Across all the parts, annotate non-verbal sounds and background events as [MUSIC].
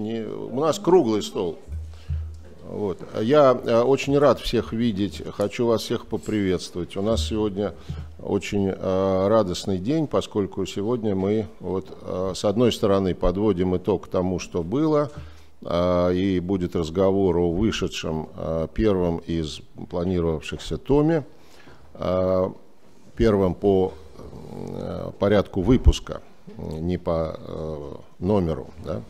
Не, у нас круглый стол. Вот. Я э, очень рад всех видеть, хочу вас всех поприветствовать. У нас сегодня очень э, радостный день, поскольку сегодня мы вот, э, с одной стороны подводим итог тому, что было, и будет разговор о вышедшем первом из планировавшихся томе, первом по порядку выпуска, не по номеру. Да?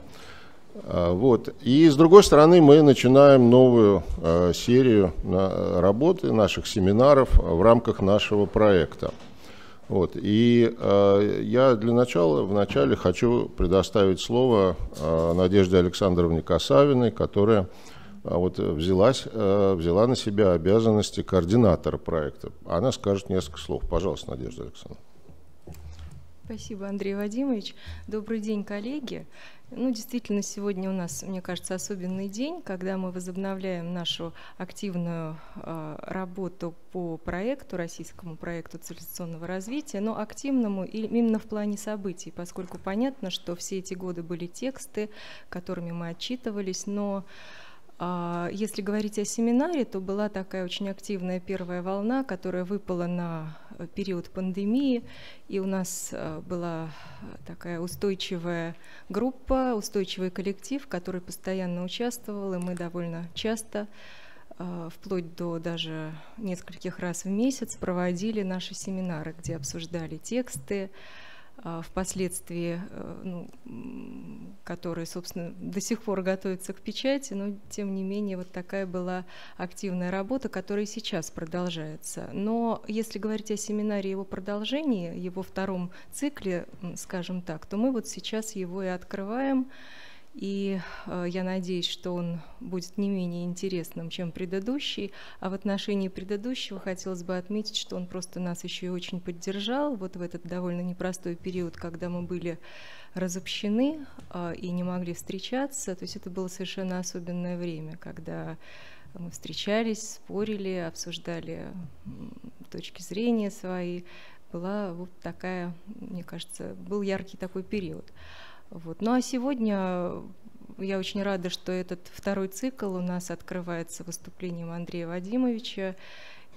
А, вот. И с другой стороны, мы начинаем новую а, серию а, работы наших семинаров в рамках нашего проекта. Вот. И э, я для начала, вначале хочу предоставить слово э, Надежде Александровне Касавиной, которая вот, взялась, взяла на себя обязанности координатора проекта. Она скажет несколько слов. Пожалуйста, Надежда Александровна. Спасибо, Андрей Вадимович. Добрый день, коллеги. Ну, действительно, сегодня у нас, мне кажется, особенный день, когда мы возобновляем нашу активную э, работу по проекту, российскому проекту цивилизационного развития, но активному и именно в плане событий, поскольку понятно, что все эти годы были тексты, которыми мы отчитывались, но а если говорить о семинаре, то была такая очень активная первая волна, которая выпала на э, период пандемии, и у нас э, была такая устойчивая группа, устойчивый коллектив, который постоянно участвовал, и мы довольно часто э, вплоть до даже нескольких раз в месяц проводили наши семинары, где обсуждали тексты, а, впоследствии, э, ну, которые, собственно, до сих пор готовятся к печати, но тем не менее вот такая была активная работа, которая сейчас продолжается. Но если говорить о семинаре его продолжении, его втором цикле, скажем так, то мы вот сейчас его и открываем и э, я надеюсь, что он будет не менее интересным, чем предыдущий. А в отношении предыдущего хотелось бы отметить, что он просто нас еще и очень поддержал вот в этот довольно непростой период, когда мы были разобщены э, и не могли встречаться. То есть это было совершенно особенное время, когда мы встречались, спорили, обсуждали точки зрения свои. Была вот такая, мне кажется, был яркий такой период. Вот. Ну а сегодня э, я очень рада, что этот второй цикл у нас открывается выступлением Андрея Вадимовича.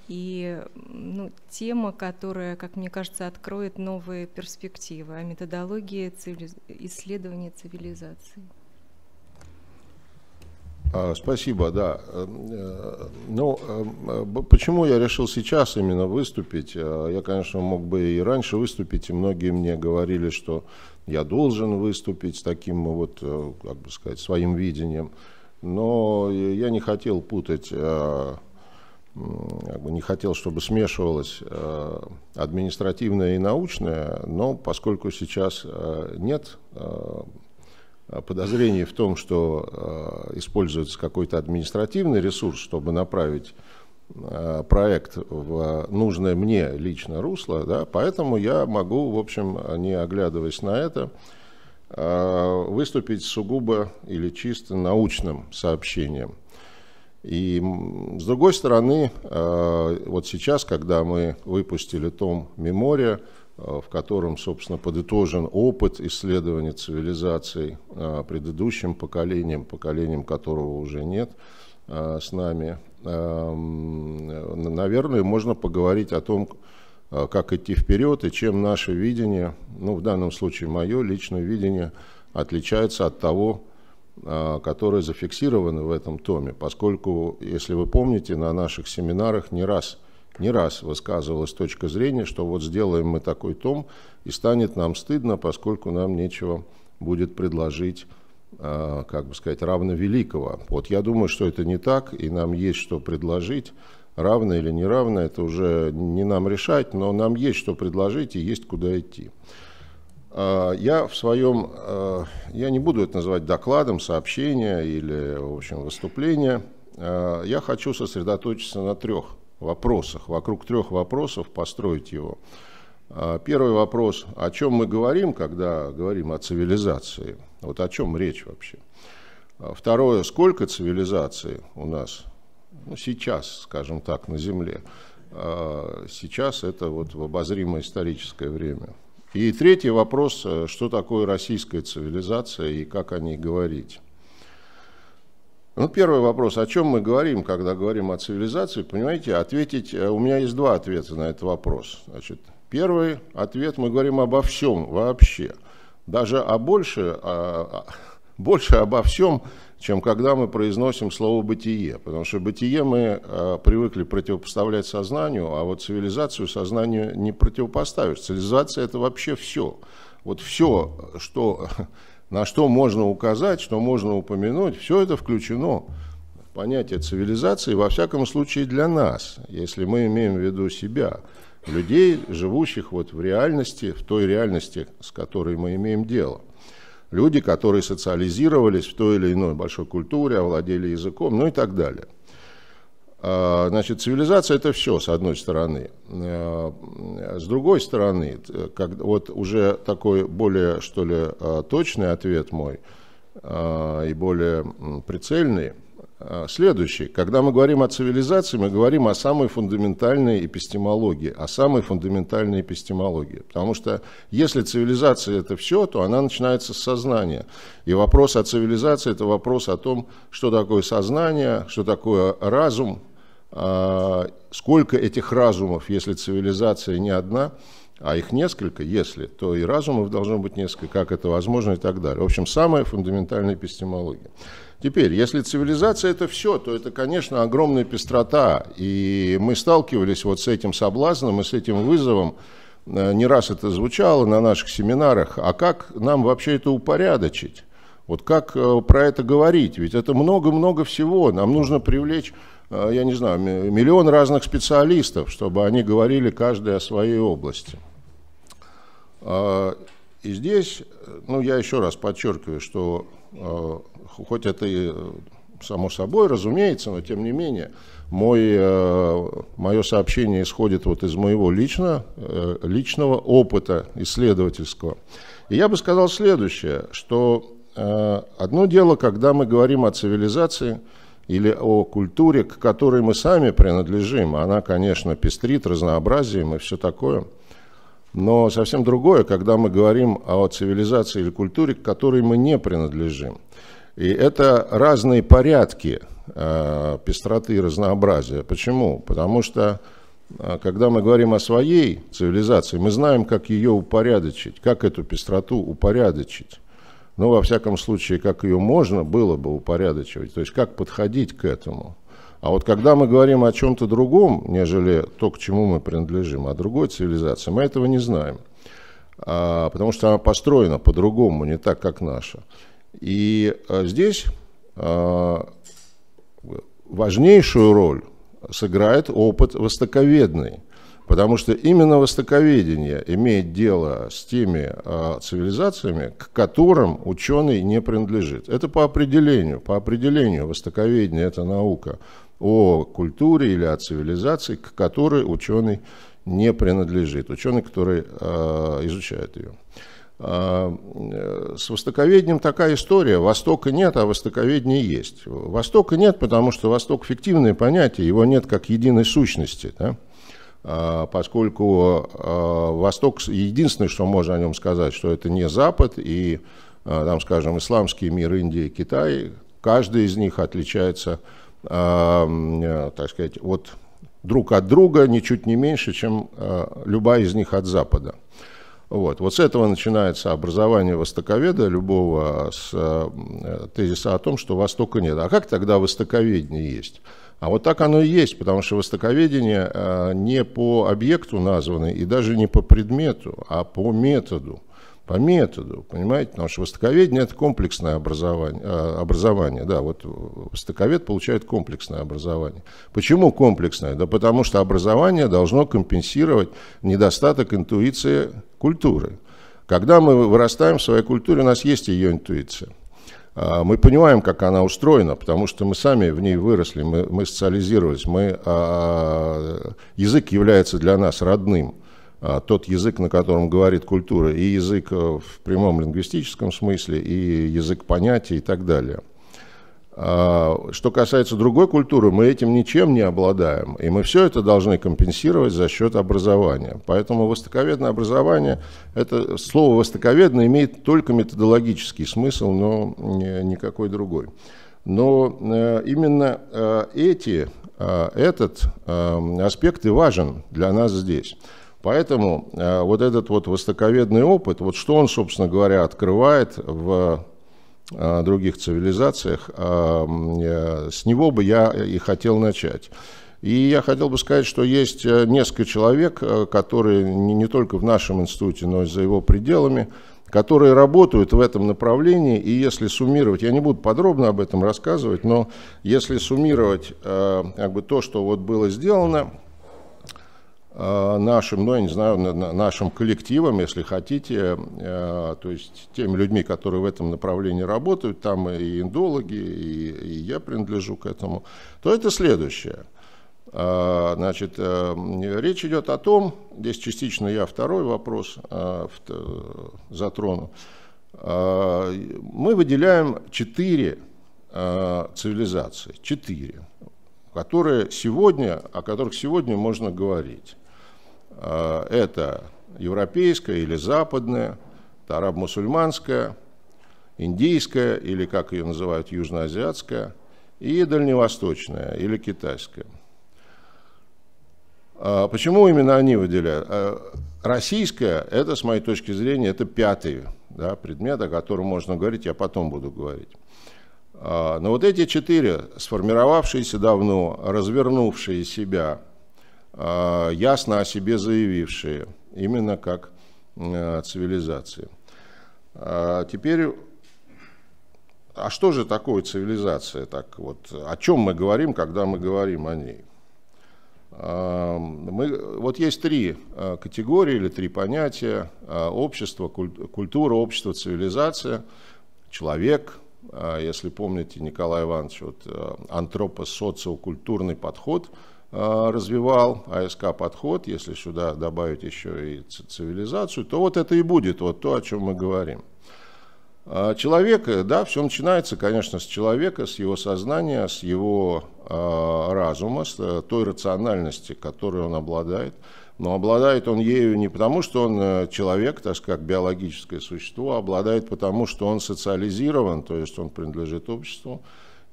И ну, тема, которая, как мне кажется, откроет новые перспективы о а методологии цивили... исследования цивилизации. А, спасибо, да. Э, ну, э, почему я решил сейчас именно выступить? Э, я, конечно, мог бы и раньше выступить, и многие мне говорили, что я должен выступить с таким вот, как бы сказать, своим видением. Но я не хотел путать, не хотел, чтобы смешивалось административное и научное, но поскольку сейчас нет а подозрений в том, что э, используется какой-то административный ресурс, чтобы направить э, проект в нужное мне лично русло, да, поэтому я могу, в общем, не оглядываясь на это, э, выступить сугубо или чисто научным сообщением. И с другой стороны, вот сейчас, когда мы выпустили том «Мемория», Э, в котором, собственно, подытожен опыт исследования цивилизаций э, предыдущим поколением, поколением которого уже нет э, с нами. Эм, наверное, можно поговорить о том, как идти вперед и чем наше видение, ну, в данном случае мое личное видение, отличается от того, которое зафиксировано в этом томе, поскольку, если вы помните, на наших семинарах не раз – не раз высказывалась точка зрения, что вот сделаем мы такой том, и станет нам стыдно, поскольку нам нечего будет предложить а, как бы сказать, равно великого. Вот я думаю, что это не так, и нам есть что предложить. Равно или неравно, это уже не нам решать, но нам есть что предложить и есть куда идти. А, я в своем, а, я не буду это называть докладом, сообщение или, в общем, выступление. Я хочу сосредоточиться на трех вопросах, вокруг трех вопросов построить его. А, первый вопрос, о чем мы говорим, когда говорим о цивилизации? Вот о чем речь вообще? А, второе, сколько цивилизаций у нас ну, сейчас, скажем так, на Земле? А, сейчас это вот в обозримое историческое время. И третий вопрос, э, что такое российская цивилизация и как о ней говорить? Ну, первый вопрос, о чем мы говорим, когда говорим о цивилизации, понимаете, ответить, э, у меня есть два ответа на этот вопрос. Значит, первый ответ, мы говорим обо всем вообще, даже о больше, о, а, а, [LAUGHS] больше обо всем, чем когда мы произносим слово «бытие», потому что «бытие» мы э, привыкли противопоставлять сознанию, а вот цивилизацию сознанию не противопоставишь. Цивилизация – это вообще все. Вот все, что [LAUGHS] на что можно указать, что можно упомянуть, все это включено в понятие цивилизации, во всяком случае для нас, если мы имеем в виду себя, людей, живущих вот в реальности, в той реальности, с которой мы имеем дело. Люди, которые социализировались в той или иной большой культуре, овладели языком, ну и так далее. А, значит, цивилизация это все, с одной стороны. А, с другой стороны, как, вот уже такой более, что ли, а, точный ответ мой и более прицельный, следующий. Когда мы говорим о цивилизации, мы говорим о самой фундаментальной эпистемологии, о самой фундаментальной эпистемологии. Потому что если цивилизация это все, то она начинается с сознания. И вопрос о цивилизации это вопрос о том, что такое сознание, что такое разум, а, сколько этих разумов, если цивилизация не одна, а их несколько, если, то и разумов должно быть несколько, как это возможно и так далее. В общем, самая фундаментальная эпистемология. Теперь, если цивилизация это все, то это, конечно, огромная пестрота. И мы сталкивались вот с этим соблазном и с этим вызовом. Э, не раз это звучало на наших семинарах. А как нам вообще это упорядочить? Вот как э, про это говорить? Ведь это много-много всего. Нам нужно привлечь а, я не знаю, миллион разных специалистов, чтобы они говорили каждый о своей области. А, и здесь, ну я еще раз подчеркиваю, что а, хоть это и само собой, разумеется, но тем не менее, мой, мое сообщение исходит вот из моего лично, э, личного опыта исследовательского. И я бы сказал следующее, что э, одно дело, когда мы говорим о цивилизации – или о культуре, к которой мы сами принадлежим. Она, конечно, пестрит разнообразием и все такое. Но совсем другое, когда мы говорим о цивилизации или культуре, к которой мы не принадлежим. И это разные порядки э, пестроты и разнообразия. Почему? Потому что э, когда мы говорим о своей цивилизации, мы знаем, как ее упорядочить, как эту пестроту упорядочить ну, во всяком случае, как ее можно было бы упорядочивать, то есть как подходить к этому. А вот когда мы говорим о чем-то другом, нежели то, к чему мы принадлежим, о другой цивилизации, мы этого не знаем. А, потому что она построена по-другому, не так, как наша. И а, здесь а, важнейшую роль сыграет опыт востоковедный – Потому что именно востоковедение имеет дело с теми э, цивилизациями, к которым ученый не принадлежит. Это по определению. По определению востоковедение – это наука о культуре или о цивилизации, к которой ученый не принадлежит. Ученый, который э, изучает ее. А, э, с востоковедением такая история. Востока нет, а востоковедение есть. Востока нет, потому что Восток – фиктивное понятие, его нет как единой сущности. Да? Э, поскольку э, Восток, единственное, что можно о нем сказать, что это не Запад и, э, там, скажем, исламский мир, Индия, Китай, каждый из них отличается, так сказать, от, друг от друга ничуть не меньше, чем любая из них от Запада. Вот. вот с этого начинается образование востоковеда любого с тезиса о том, что Востока нет. А как тогда востоковедение есть? А вот так оно и есть, потому что востоковедение э, не по объекту названо и даже не по предмету, а по методу. По методу, понимаете? Потому что востоковедение – это комплексное образование. Э, образование. Да, вот востоковед получает комплексное образование. Почему комплексное? Да потому что образование должно компенсировать недостаток интуиции культуры. Когда мы вырастаем в своей культуре, у нас есть ее интуиция – а, мы понимаем, как она устроена, потому что мы сами в ней выросли, мы, мы социализировались, мы, а, а язык является для нас родным. А, тот язык, на котором говорит культура, и язык э, в прямом лингвистическом смысле, и язык понятий и так далее – а, что касается другой культуры, мы этим ничем не обладаем, и мы все это должны компенсировать за счет образования. Поэтому востоковедное образование, это слово востоковедное имеет только методологический смысл, но никакой другой. Но э, именно э, эти, э, этот аспект и важен для нас здесь. Поэтому вот этот вот востоковедный опыт, вот что он, собственно говоря, открывает в других цивилизациях, а, э, с него бы я и хотел начать. И я хотел бы сказать, что есть э, несколько человек, э, которые не только в нашем институте, но и за его пределами, которые работают в этом направлении, и если суммировать, я не буду подробно об этом рассказывать, но если суммировать как бы то, что вот было сделано, Э, нашим, ну, я не знаю, нашим коллективом, если хотите, э, то есть теми людьми, которые в этом направлении работают, там и индологи, и, и я принадлежу к этому, то это следующее. Э, значит, речь идет о том, здесь частично я второй вопрос затрону, мы выделяем четыре цивилизации, четыре, которые сегодня, о которых сегодня можно говорить. Э, это европейская или западная, араб-мусульманская, индийская или, как ее называют, южноазиатская, и дальневосточная или китайская. Почему именно они выделяют? А Российская, это с моей точки зрения, это пятый да, предмет, о котором можно говорить, я потом буду говорить. А, но вот эти четыре, сформировавшиеся давно, развернувшие себя а, ясно о себе заявившие, именно как э, цивилизации. А, теперь, а что же такое цивилизация? Так вот, о чем мы говорим, когда мы говорим о ней? А, мы, вот есть три э, категории или три понятия. Общество, культура, общество, цивилизация, человек. Если помните Николая Ивановича, вот, э, антропос-социокультурный подход – Э, развивал, АСК-подход, если сюда добавить еще и цивилизацию, то вот это и будет вот то, о чем мы говорим. А человек, э, да, все начинается, конечно, с человека, с его сознания, с его а, разума, с э, той рациональности, которой он обладает. Но обладает он ею не потому, что он человек, так сказать, как биологическое существо, а обладает потому, что он социализирован, то есть он принадлежит обществу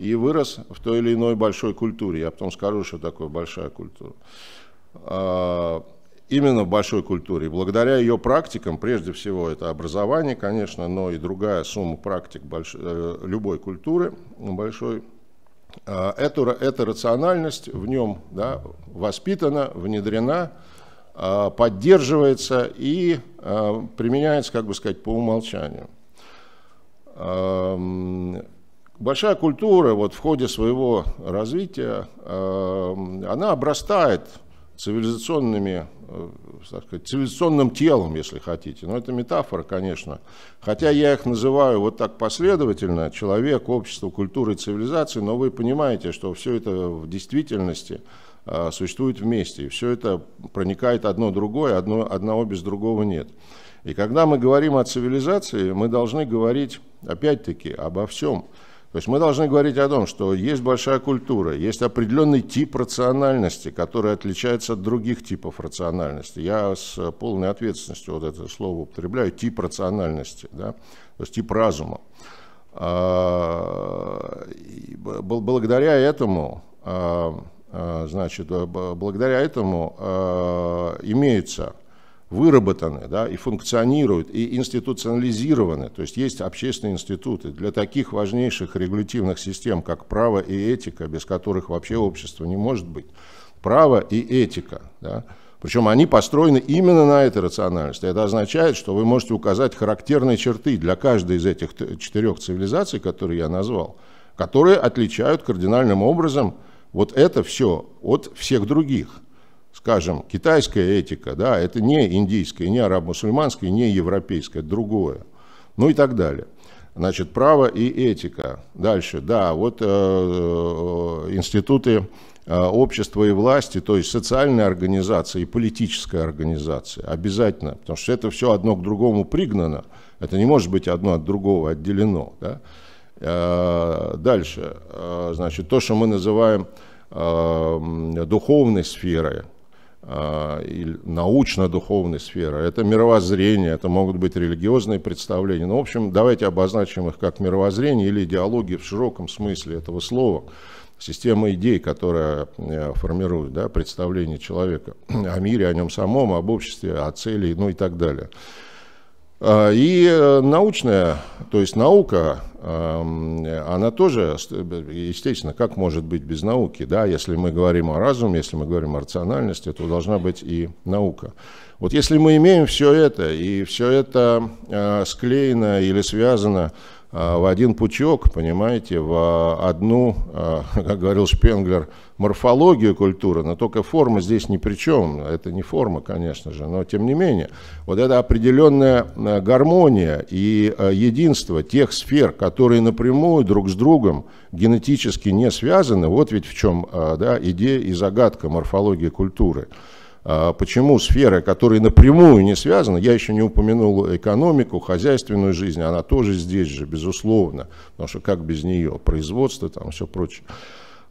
и вырос в той или иной большой культуре. Я потом скажу, что такое большая культура. А, именно в большой культуре. благодаря ее практикам, прежде всего это образование, конечно, но и другая сумма практик больш... Э, любой культуры большой, а, эту, эта рациональность в нем да, воспитана, внедрена, а, поддерживается и применяется, как бы сказать, по умолчанию большая культура вот в ходе своего развития, эм, она обрастает цивилизационными, э, так сказать, цивилизационным телом, если хотите. Но это метафора, конечно. Хотя я их называю вот так последовательно, человек, общество, культура и цивилизация, но вы понимаете, что все это в действительности э, существует вместе. все это проникает одно другое, одно, одного без другого нет. И когда мы говорим о цивилизации, мы должны говорить, опять-таки, обо всем – то есть мы должны говорить о том, что есть большая культура, есть определенный тип рациональности, который отличается от других типов рациональности. Я с полной ответственностью вот это слово употребляю, тип рациональности, да? то есть тип разума. А, благодаря этому, а, а, значит, благодаря этому имеются выработаны да, и функционируют, и институционализированы. То есть есть общественные институты для таких важнейших регулятивных систем, как право и этика, без которых вообще общество не может быть. Право и этика. Да? Причем они построены именно на этой рациональности. Это означает, что вы можете указать характерные черты для каждой из этих четырех цивилизаций, которые я назвал, которые отличают кардинальным образом вот это все от всех других скажем, китайская этика, да, это не индийская, не арабо-мусульманская, не европейская, другое. Ну и так далее. Значит, право и этика. Дальше, да, вот э, э институты э, общества и власти, то есть социальная организация и политическая организация, обязательно, потому что это все одно к другому пригнано, это не может быть одно от другого отделено. Да? Э, дальше, значит, то, что мы называем духовной сферой. Э, научно-духовной сферы, это мировоззрение, это могут быть религиозные представления. Ну, в общем, давайте обозначим их как мировоззрение или идеологии в широком смысле этого слова. Система идей, которая э, формирует да, представление человека о мире, о нем самом, об обществе, о цели, ну и так далее. А, и э, научная, то есть наука, эм, она тоже, естественно, как может быть без науки, да, если мы говорим о разуме, если мы говорим о рациональности, то должна быть и наука. Вот если мы имеем все это, и все это э, склеено или связано Э, в один пучок, понимаете, в э, одну, э, [LAUGHS] как говорил Шпенглер, морфологию культуры, но только форма здесь ни при чем, это не форма, конечно же, но тем не менее, вот это определенная гармония и единство тех сфер, которые напрямую друг с другом генетически не связаны, вот ведь в чем да, идея и загадка морфологии культуры. А почему сферы, которые напрямую не связаны, я еще не упомянул экономику, хозяйственную жизнь, она тоже здесь же, безусловно, потому что как без нее, производство там все прочее.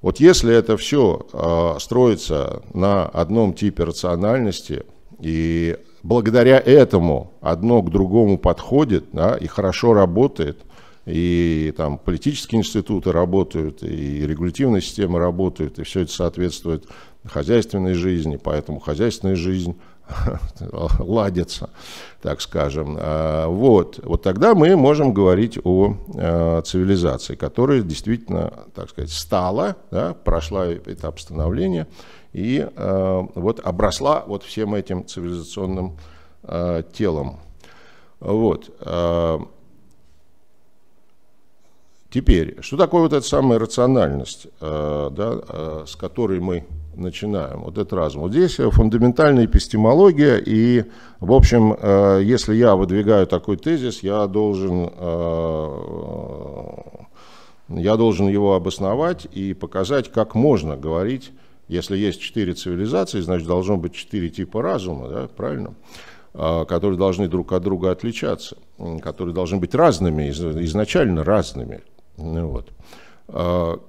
Вот если это все а, строится на одном типе рациональности, и благодаря этому одно к другому подходит да, и хорошо работает, и там политические институты работают, и регулятивные системы работают, и все это соответствует хозяйственной жизни, поэтому хозяйственная жизнь [LAUGHS] ладится, так скажем. А, вот, вот тогда мы можем говорить о а, цивилизации, которая действительно, так сказать, стала, да, прошла этап становления и а, вот обросла вот всем этим цивилизационным телом. Вот. Теперь, что такое вот эта самая рациональность, э, да, э, с которой мы начинаем, вот этот разум. Вот здесь э, фундаментальная эпистемология, и, в общем, если я выдвигаю такой тезис, я должен, я должен его обосновать и показать, как можно говорить, если есть четыре цивилизации, значит, должно быть четыре типа разума, да, правильно? которые должны друг от друга отличаться, которые должны быть разными, изначально разными. Э, вот. А,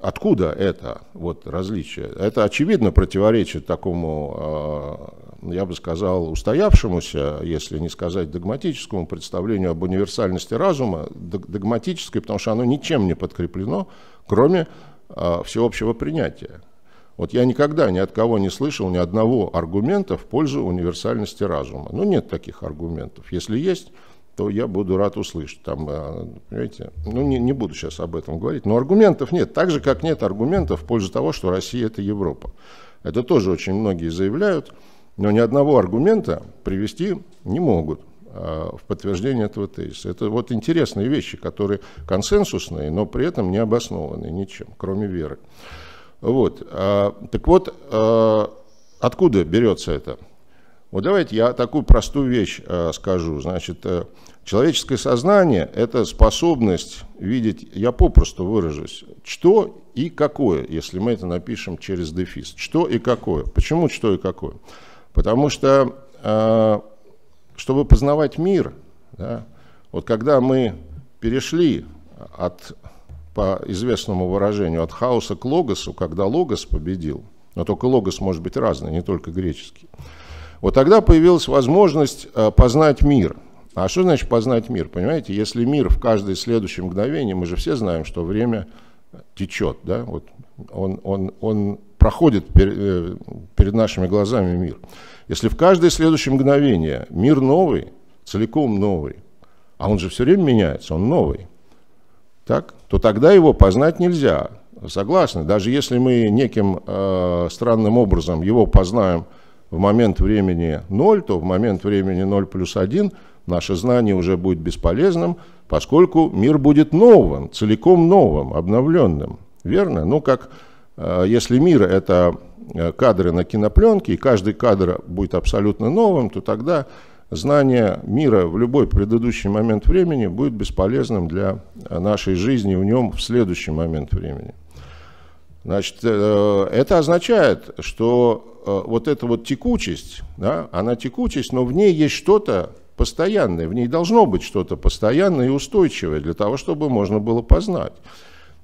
откуда это вот, различие? Это, очевидно, противоречит такому, а, я бы сказал, устоявшемуся, если не сказать догматическому представлению об универсальности разума, догматической, потому что оно ничем не подкреплено, кроме а, всеобщего принятия. Вот я никогда ни от кого не слышал ни одного аргумента в пользу универсальности разума. Ну, нет таких аргументов. Если есть, то я буду рад услышать. Там, э, понимаете, ну, не, не буду сейчас об этом говорить, но аргументов нет. Так же, как нет аргументов в пользу того, что Россия – это Европа. Это тоже очень многие заявляют, но ни одного аргумента привести не могут э, в подтверждение этого тезиса. Это вот интересные вещи, которые консенсусные, но при этом не обоснованные ничем, кроме веры. Вот. Э, так вот, откуда берется это? Вот давайте я такую простую вещь э, скажу. Значит, э, человеческое сознание – это способность видеть, я попросту выражусь, что и какое, если мы это напишем через дефис. Что и какое. Почему что и какое? Потому что, э, чтобы познавать мир, да, вот когда мы перешли от, по известному выражению, от хаоса к логосу, когда логос победил, но только логос может быть разный, не только греческий – вот тогда появилась возможность э, познать мир. А что значит познать мир? Понимаете, если мир в каждое следующее мгновение, мы же все знаем, что время э, течет, да, вот он, он, он проходит пер, э, перед нашими глазами мир. Если в каждое следующее мгновение мир новый, целиком новый, а он же все время меняется, он новый, так, то тогда его познать нельзя. Согласны, даже если мы неким э, странным образом его познаем в момент времени 0, то в момент времени 0 плюс 1 наше знание уже будет бесполезным, поскольку мир будет новым, целиком новым, обновленным. Верно? Ну, как э, если мир – это э, кадры на кинопленке, и каждый кадр будет абсолютно новым, то тогда знание мира в любой предыдущий момент времени будет бесполезным для э, нашей жизни в нем в следующий момент времени. Значит, это означает, что Э, вот эта вот текучесть, да, она текучесть, но в ней есть что-то постоянное, в ней должно быть что-то постоянное и устойчивое для того, чтобы можно было познать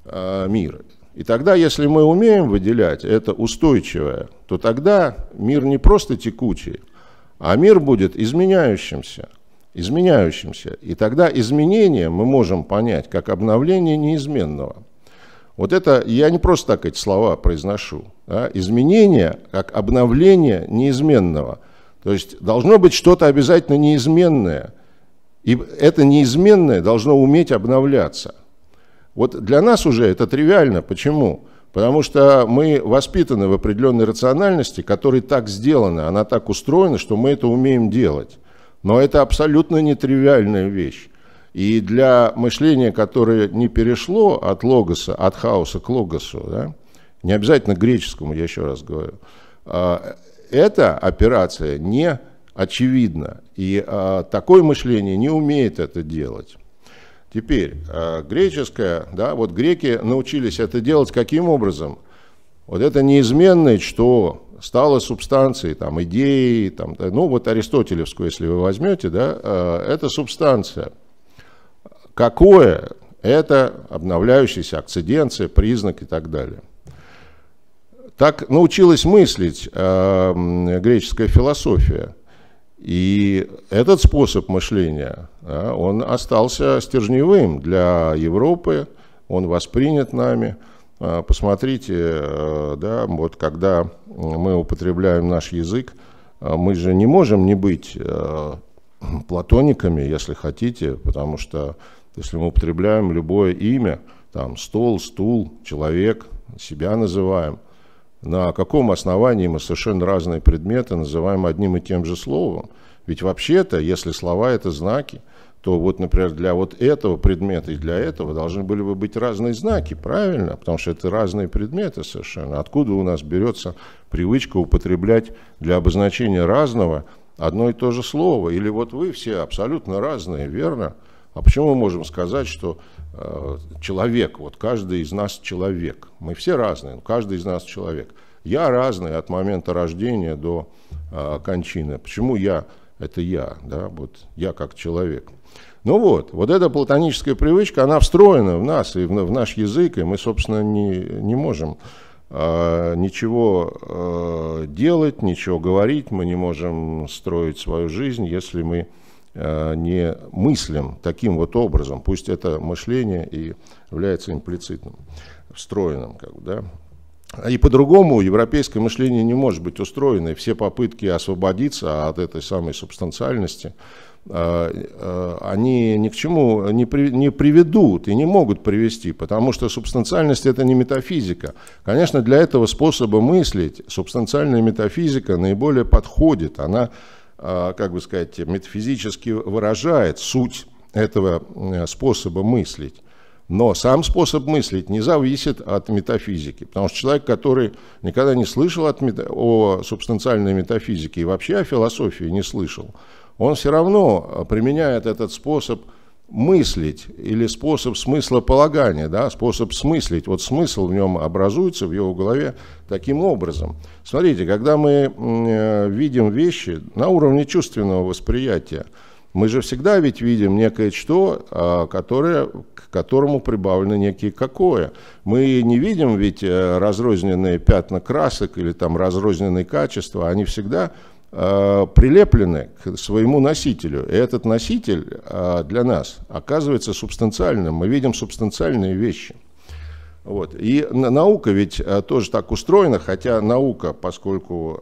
э, мир. И тогда, если мы умеем выделять это устойчивое, то тогда мир не просто текучий, а мир будет изменяющимся, изменяющимся. И тогда изменение мы можем понять как обновление неизменного – вот это, я не просто так эти слова произношу. Да? Изменение как обновление неизменного. То есть должно быть что-то обязательно неизменное. И это неизменное должно уметь обновляться. Вот для нас уже это тривиально. Почему? Потому что мы воспитаны в определенной рациональности, которая так сделана, она так устроена, что мы это умеем делать. Но это абсолютно нетривиальная вещь. И для мышления, которое не перешло от логоса, от хаоса к логосу, да, не обязательно греческому, я еще раз говорю, а, эта операция не очевидна. И а, такое мышление не умеет это делать. Теперь, а, греческое, да, вот греки научились это делать каким образом? Вот это неизменное, что стало субстанцией, там, идеей, там, ну вот аристотелевскую, если вы возьмете, да, это субстанция – Какое? Это обновляющаяся акциденция, признак и так далее. Так научилась мыслить э, греческая философия. И этот способ мышления, да, он остался стержневым для Европы, он воспринят нами. А, посмотрите, э, да, вот когда мы употребляем наш язык, а, мы же не можем не быть э, платониками, если хотите, потому что если мы употребляем любое имя, там стол, стул, человек, себя называем, на каком основании мы совершенно разные предметы называем одним и тем же словом? Ведь вообще-то, если слова это знаки, то вот, например, для вот этого предмета и для этого должны были бы быть разные знаки, правильно? Потому что это разные предметы совершенно. Откуда у нас берется привычка употреблять для обозначения разного одно и то же слово? Или вот вы все абсолютно разные, верно? А почему мы можем сказать, что э, человек, вот каждый из нас человек, мы все разные, но каждый из нас человек. Я разный от момента рождения до э, кончины. Почему я? Это я, да, вот я как человек. Ну вот, вот эта платоническая привычка, она встроена в нас и в, в наш язык, и мы, собственно, не, не можем э, ничего э, делать, ничего говорить, мы не можем строить свою жизнь, если мы Э, не мыслим таким вот образом, пусть это мышление и является имплицитным, встроенным. Как да? И по-другому европейское мышление не может быть устроено, и все попытки освободиться от этой самой субстанциальности, э, э, они ни к чему не, при, не приведут и не могут привести, потому что субстанциальность это не метафизика. Конечно, для этого способа мыслить субстанциальная метафизика наиболее подходит, она Э, как бы сказать, метафизически выражает суть этого э, способа мыслить. Но сам способ мыслить не зависит от метафизики, потому что человек, который никогда не слышал от мета... о субстанциальной метафизике и вообще о философии не слышал, он все равно э, применяет этот способ мыслить или способ смыслополагания, да, способ смыслить. Вот смысл в нем образуется, в его голове таким образом. Смотрите, когда мы э, видим вещи на уровне чувственного восприятия, мы же всегда ведь видим некое что, а, которое, к которому прибавлено некие какое. Мы не видим ведь э, разрозненные пятна красок или там разрозненные качества, они всегда Э, прилеплены к своему носителю. И этот носитель э, для нас оказывается субстанциальным. Мы видим субстанциальные вещи. Вот. И наука ведь э, тоже так устроена, хотя наука, поскольку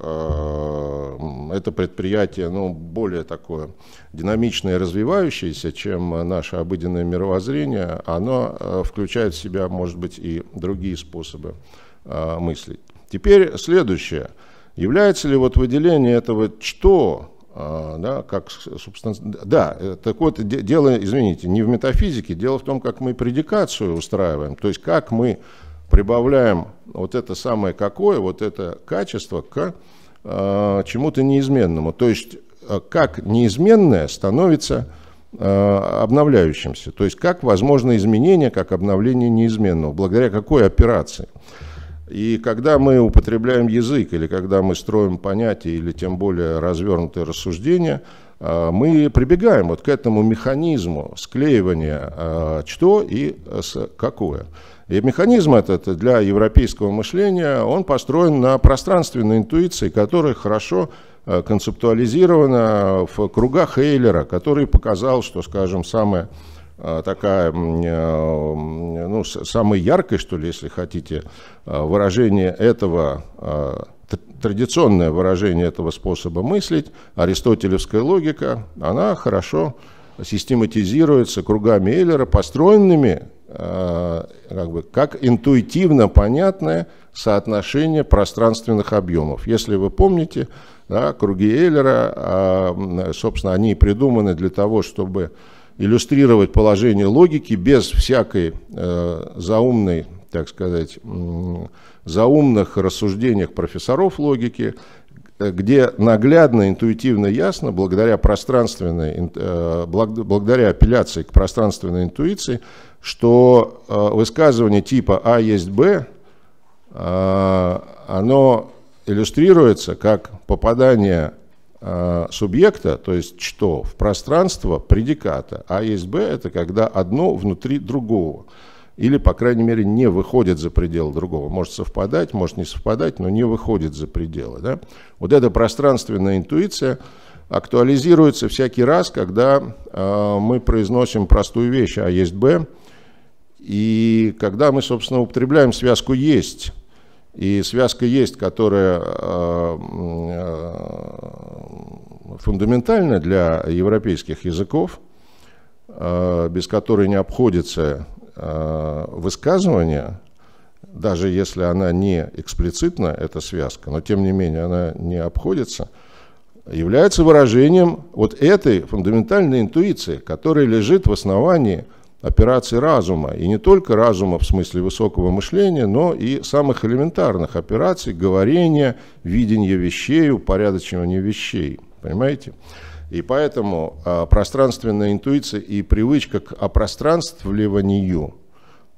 это предприятие ну, более такое динамичное и развивающееся, чем наше обыденное мировоззрение, оно включает в себя, может быть, и другие способы мыслить. Теперь следующее – Является ли вот выделение этого «что» а, да, как субстанция. Да, э, так вот, дело, извините, не в метафизике, дело в том, как мы предикацию устраиваем, то есть как мы прибавляем вот это самое какое, вот это качество к а, чему-то неизменному. То есть э, как неизменное становится э, обновляющимся. То есть как возможно изменение, как обновление неизменного, благодаря какой операции. И когда мы употребляем язык, или когда мы строим понятия, или тем более развернутые рассуждения, а, мы прибегаем вот к этому механизму склеивания а, что и какое. И механизм этот для европейского мышления, он построен на пространственной интуиции, которая хорошо а, концептуализирована в кругах Эйлера, который показал, что, скажем, самое Э, такая, э, ну, самой яркой, что ли, если хотите, э, выражение этого традиционное выражение этого способа мыслить, аристотелевская логика, она хорошо систематизируется кругами Эйлера, построенными как, бы, как интуитивно понятное соотношение пространственных объемов. Если вы помните, да, круги Эйлера, собственно, они придуманы для того, чтобы иллюстрировать положение логики без всякой э, заумной, так сказать, заумных рассуждениях профессоров логики, э, где наглядно, интуитивно, ясно, благодаря, пространственной, э, благодаря апелляции к пространственной интуиции, что э, высказывание типа «А есть Б», э, оно иллюстрируется как попадание Э, субъекта, то есть что, в пространство предиката. А есть Б – это когда одно внутри другого. Или, по крайней мере, не выходит за пределы другого. Может совпадать, может не совпадать, но не выходит за пределы. Да? Вот эта пространственная интуиция актуализируется всякий раз, когда э, мы произносим простую вещь «А есть Б», и когда мы, собственно, употребляем связку «есть», и связка есть, которая э, э, фундаментальна для европейских языков, э, без которой не обходится высказывание, даже если она не эксплицитна, эта связка, но тем не менее она не обходится, является выражением вот этой фундаментальной интуиции, которая лежит в основании – операций разума, и не только разума в смысле высокого мышления, но и самых элементарных операций говорения, видения вещей, упорядочивания вещей. Понимаете? И поэтому э, пространственная интуиция и привычка к опространствливанию,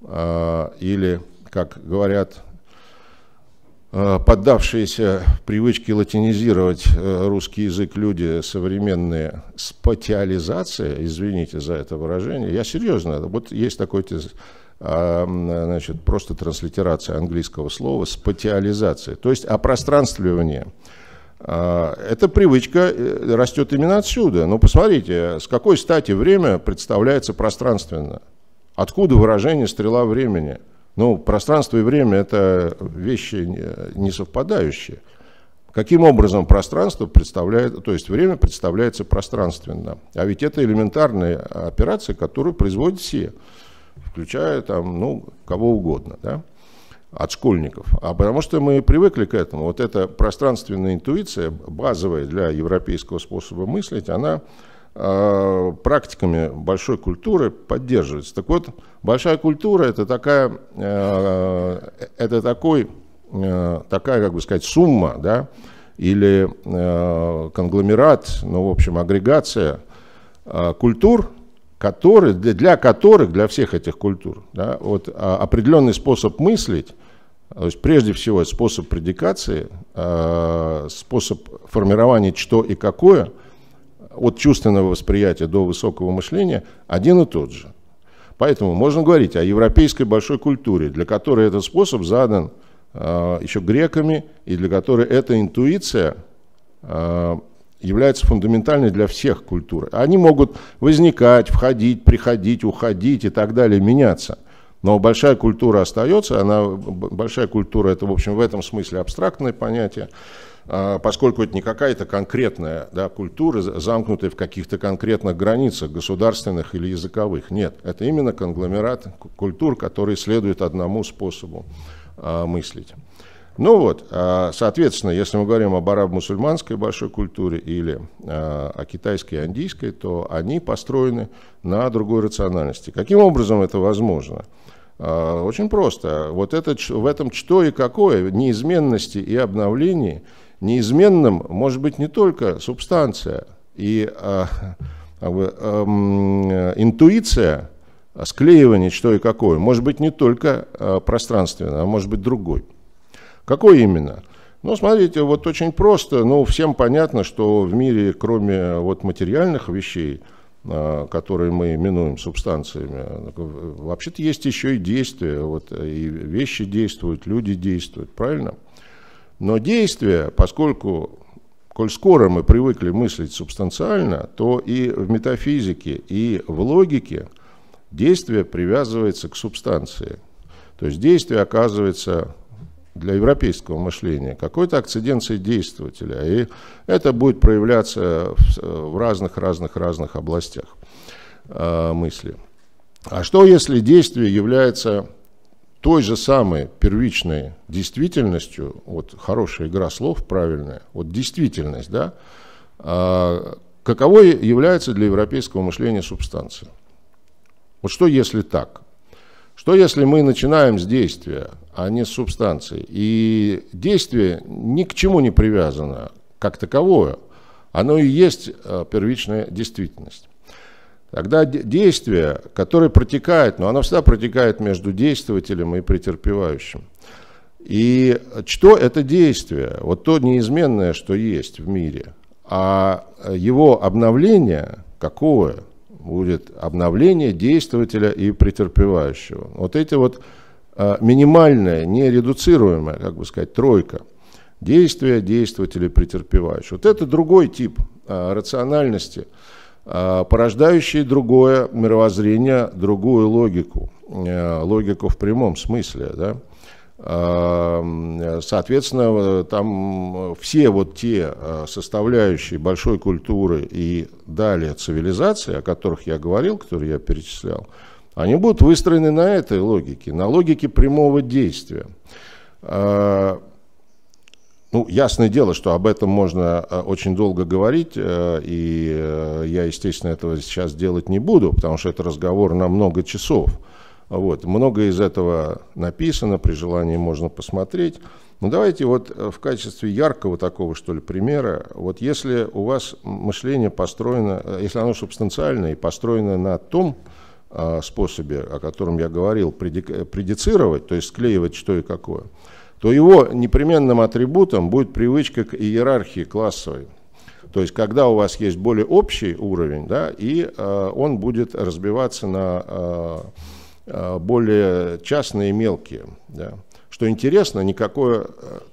э, а, или, как говорят Э, поддавшиеся привычке латинизировать э, русский язык люди современные спатиализация, извините за это выражение, я серьезно, вот есть такой тезис, а, значит, просто транслитерация английского слова, спатиализация, то есть опространствливание. А, эта привычка э, растет именно отсюда. Но ну, посмотрите, с какой стати время представляется пространственно. Откуда выражение «стрела времени»? Ну, пространство и время – это вещи не совпадающие. Каким образом пространство представляет, то есть время представляется пространственно? А ведь это элементарная операция, которую производят все, включая там, ну, кого угодно, да? от школьников. А потому что мы привыкли к этому. Вот эта пространственная интуиция, базовая для европейского способа мыслить, она Э, практиками большой культуры поддерживается. Так вот, большая культура это такая, э, э, это такой, такая, как бы сказать, сумма, да, или конгломерат, ну, в общем, агрегация культур, которые, для, которых, для всех этих культур, да, вот а, определенный способ мыслить, то есть прежде всего способ предикации, способ формирования что и какое – от чувственного восприятия до высокого мышления один и тот же. Поэтому можно говорить о европейской большой культуре, для которой этот способ задан э, а, еще греками, и для которой эта интуиция э, является фундаментальной для всех культур. Они могут возникать, входить, приходить, уходить и так далее, меняться. Но большая культура остается, она, большая культура это, в общем, в этом смысле абстрактное понятие. А, поскольку это не какая-то конкретная да, культура, замкнутая в каких-то конкретных границах, государственных или языковых. Нет, это именно конгломерат культур, которые следуют одному способу а, мыслить. Ну вот, а, соответственно, если мы говорим об арабо-мусульманской большой культуре или о китайской и андийской, то они построены на другой рациональности. Каким образом это возможно? Очень просто. Вот это, в этом что и какое, неизменности и обновлении – неизменным может быть не только субстанция и а, а, эм, интуиция, а склеивание что и какое, может быть не только а, пространственное, а может быть другой. Какой именно? Ну, смотрите, вот очень просто, ну, всем понятно, что в мире, кроме вот материальных вещей, а, которые мы именуем субстанциями, вообще-то есть еще и действия. Вот, и вещи действуют, люди действуют, правильно? Правильно. Но действия, поскольку, коль скоро мы привыкли мыслить субстанциально, то и в метафизике, и в логике действие привязывается к субстанции. То есть действие оказывается для европейского мышления, какой-то акциденции действователя. И это будет проявляться в разных-разных-разных областях а, мысли. А что, если действие является той же самой первичной действительностью, вот хорошая игра слов правильная, вот действительность, да, а, каковой является для европейского мышления субстанция? Вот что если так? Что если мы начинаем с действия, а не с субстанции? И действие ни к чему не привязано как таковое, оно и есть а, первичная действительность. Тогда действие, которое протекает, но оно всегда протекает между действователем и претерпевающим. И что это действие? Вот то неизменное, что есть в мире. А его обновление какое? Будет обновление действователя и претерпевающего. Вот эти вот э, минимальная, нередуцируемая, как бы сказать, тройка – действия действователей претерпевающего. Вот это другой тип э, рациональности, а, порождающие другое мировоззрение, другую логику, э, логику в прямом смысле, да, а, Соответственно, э, там э, все вот те составляющие большой культуры и далее цивилизации, о которых я говорил, которые я перечислял, они будут выстроены на этой логике, на логике прямого действия. А, ну, ясное дело, что об этом можно э, очень долго говорить, э, и э, я, естественно, этого сейчас делать не буду, потому что это разговор на много часов. Вот. многое из этого написано, при желании можно посмотреть. Но ну, давайте вот в качестве яркого такого, что ли, примера, вот если у вас мышление построено, если оно субстанциальное и построено на том способе, о котором я говорил, предицировать, то есть склеивать что и какое – то его непременным атрибутом будет привычка к иерархии классовой. То есть, когда у вас есть более общий уровень, да, и э, он будет разбиваться на э, э более частные и мелкие. Да. Что интересно, никакое э,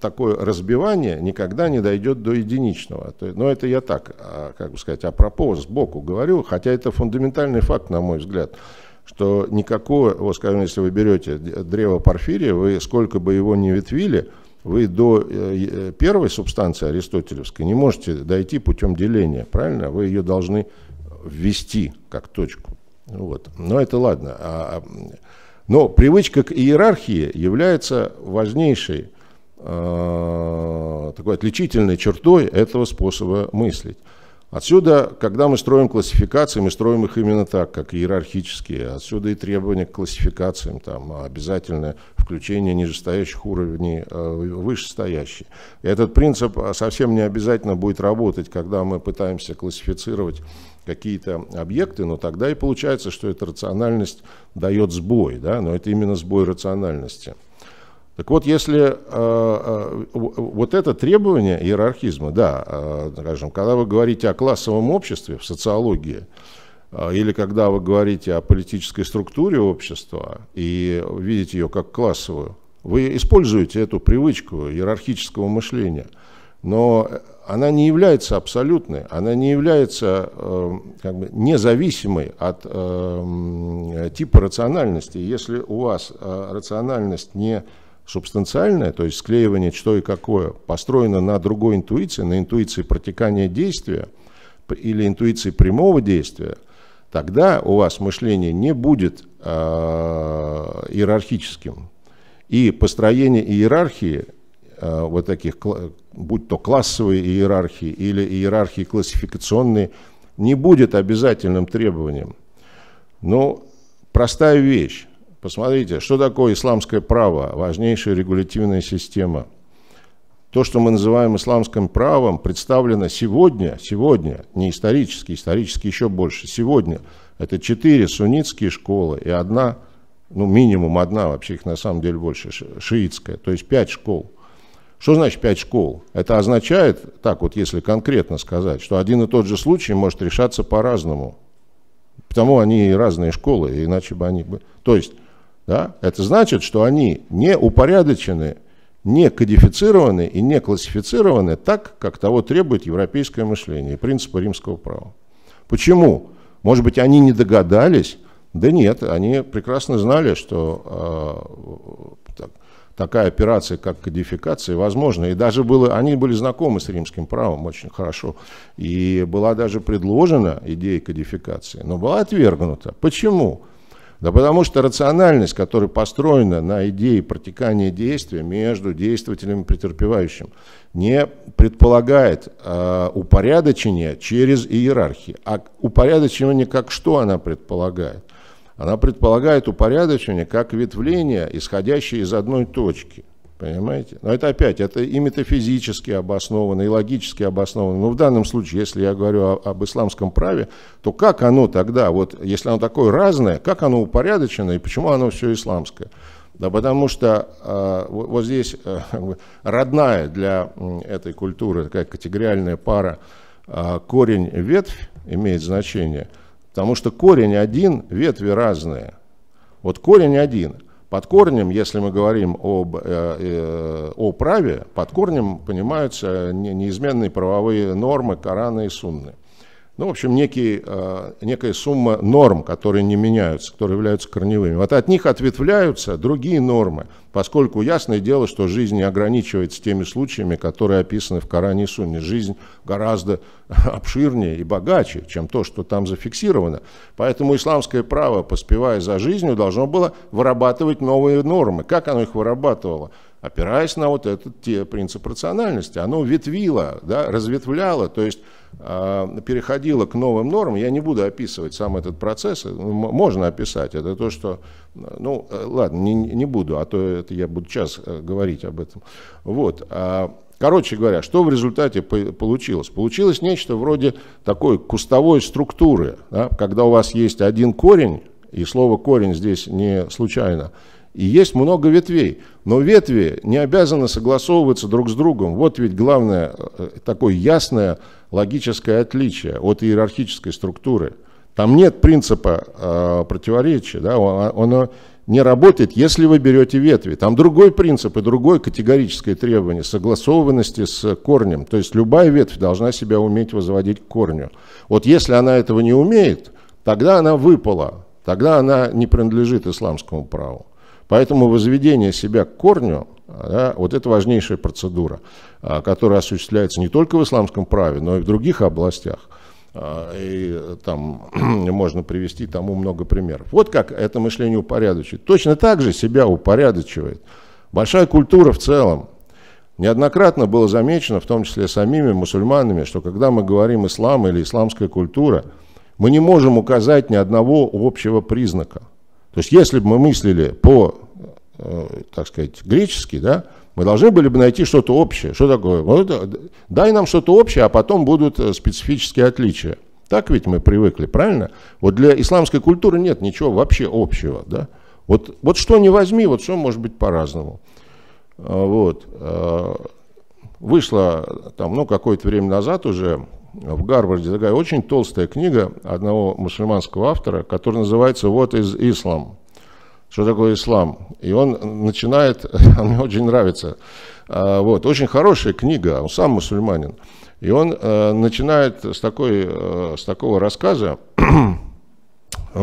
такое разбивание никогда не дойдет до единичного. Но это я так, э, как бы сказать, а апропо, сбоку говорю, хотя это фундаментальный факт, на мой взгляд что никакого, вот скажем, если вы берете древо порфирия, вы сколько бы его ни ветвили, вы до э, э, первой субстанции аристотелевской не можете дойти путем деления, правильно? Вы ее должны ввести как точку. Вот. Но это ладно. А, а, но привычка к иерархии является важнейшей э, такой отличительной чертой этого способа мыслить. Отсюда, когда мы строим классификации, мы строим их именно так, как иерархические. Отсюда и требования к классификациям, там а, обязательное включение нижестоящих уровней э, вышестоящие. И этот принцип а, совсем не обязательно будет работать, когда мы пытаемся классифицировать какие-то объекты, но тогда и получается, что эта рациональность дает сбой, да? но это именно сбой рациональности. Так вот, если э, э, вот это требование иерархизма, да, э, скажем, когда вы говорите о классовом обществе в социологии, или когда вы говорите о политической структуре общества и видите ее как классовую, вы используете эту привычку иерархического мышления, но она не является абсолютной, она не является эм, как бы независимой от эм, типа рациональности. Если у вас рациональность не субстанциальное, то есть склеивание что и какое, построено на другой интуиции, на интуиции протекания действия или интуиции прямого действия, тогда у вас мышление не будет э, иерархическим. И построение иерархии, э, вот таких, будь то классовые иерархии или иерархии классификационные, не будет обязательным требованием. Но ну, простая вещь. Посмотрите, что такое исламское право, важнейшая регулятивная система. То, что мы называем исламским правом, представлено сегодня, сегодня, не исторически, исторически еще больше, сегодня. Это четыре суннитские школы и одна, ну минимум одна, вообще их на самом деле больше, шиитская, то есть пять школ. Что значит пять школ? Это означает, так вот если конкретно сказать, что один и тот же случай может решаться по-разному. Потому они и разные школы, иначе бы они бы... То есть да? Это значит, что они не упорядочены, не кодифицированы и не классифицированы так, как того требует европейское мышление и принципы римского права. Почему? Может быть, они не догадались? Да нет, они прекрасно знали, что э, так, такая операция, как кодификация, возможна. И даже было, они были знакомы с римским правом очень хорошо. И была даже предложена идея кодификации, но была отвергнута. Почему? Почему? Да потому что рациональность, которая построена на идее протекания действия между действователем и претерпевающим, не предполагает э, а, упорядочение через иерархию, А упорядочивание как что она предполагает? Она предполагает упорядочивание как ветвление, исходящее из одной точки – Понимаете? Но это опять, это и метафизически обоснованно, и логически обоснованно. Но в данном случае, если я говорю о, об исламском праве, то как оно тогда, вот если оно такое разное, как оно упорядочено и почему оно все исламское? Да потому что э, вот, вот здесь э, родная для этой культуры такая категориальная пара э, корень-ветвь имеет значение, потому что корень один, ветви разные. Вот корень один, под корнем, если мы говорим об, э, э о праве, под корнем понимаются неизменные правовые нормы Корана и Сунны. Ну, в общем, некий, э, некая сумма норм, которые не меняются, которые являются корневыми. Вот от них ответвляются другие нормы, поскольку ясное дело, что жизнь не ограничивается теми случаями, которые описаны в Коране и Сунне. Жизнь гораздо [LAUGHS] обширнее и богаче, чем то, что там зафиксировано. Поэтому исламское право, поспевая за жизнью, должно было вырабатывать новые нормы. Как оно их вырабатывало? опираясь на вот этот те, принцип рациональности. Оно ветвило, да, разветвляло, то есть э, переходило к новым нормам. Я не буду описывать сам этот процесс, э, можно описать. Это то, что... Ну, э, ладно, не, не буду, а то это я буду час э, говорить об этом. Вот. А, короче говоря, что в результате получилось? Получилось нечто вроде такой кустовой структуры, да, когда у вас есть один корень, и слово корень здесь не случайно, и есть много ветвей. Но ветви не обязаны согласовываться друг с другом. Вот ведь главное э, такое ясное логическое отличие от иерархической структуры. Там нет принципа э, противоречия. Да? Оно не работает, если вы берете ветви. Там другой принцип и другое категорическое требование согласованности с корнем. То есть любая ветвь должна себя уметь возводить к корню. Вот если она этого не умеет, тогда она выпала, тогда она не принадлежит исламскому праву. Поэтому возведение себя к корню, да, вот это важнейшая процедура, а, которая осуществляется не только в исламском праве, но и в других областях. А, и э, там [CLEARS THROAT] можно привести тому много примеров. Вот как это мышление упорядочивает. Точно так же себя упорядочивает. Большая культура в целом, Неоднократно было замечено, в том числе самими мусульманами, что когда мы говорим ислам или исламская культура, мы не можем указать ни одного общего признака. То есть если бы мы мыслили по, э, так сказать, гречески, да, мы должны были бы найти что-то общее. Что такое? Вот, дай нам что-то общее, а потом будут э, специфические отличия. Так ведь мы привыкли, правильно? Вот для исламской культуры нет ничего вообще общего. Да? Вот, вот что не возьми, вот все может быть по-разному. А, вот. Э, вышло там, ну, какое-то время назад уже в Гарварде такая очень толстая книга одного мусульманского автора, которая называется вот из ислам, Что такое ислам? И он начинает, [LAUGHS] мне очень нравится, а, вот, очень хорошая книга, он сам мусульманин. И он э, начинает с, такой, э, с такого рассказа, [CLEARS THROAT] он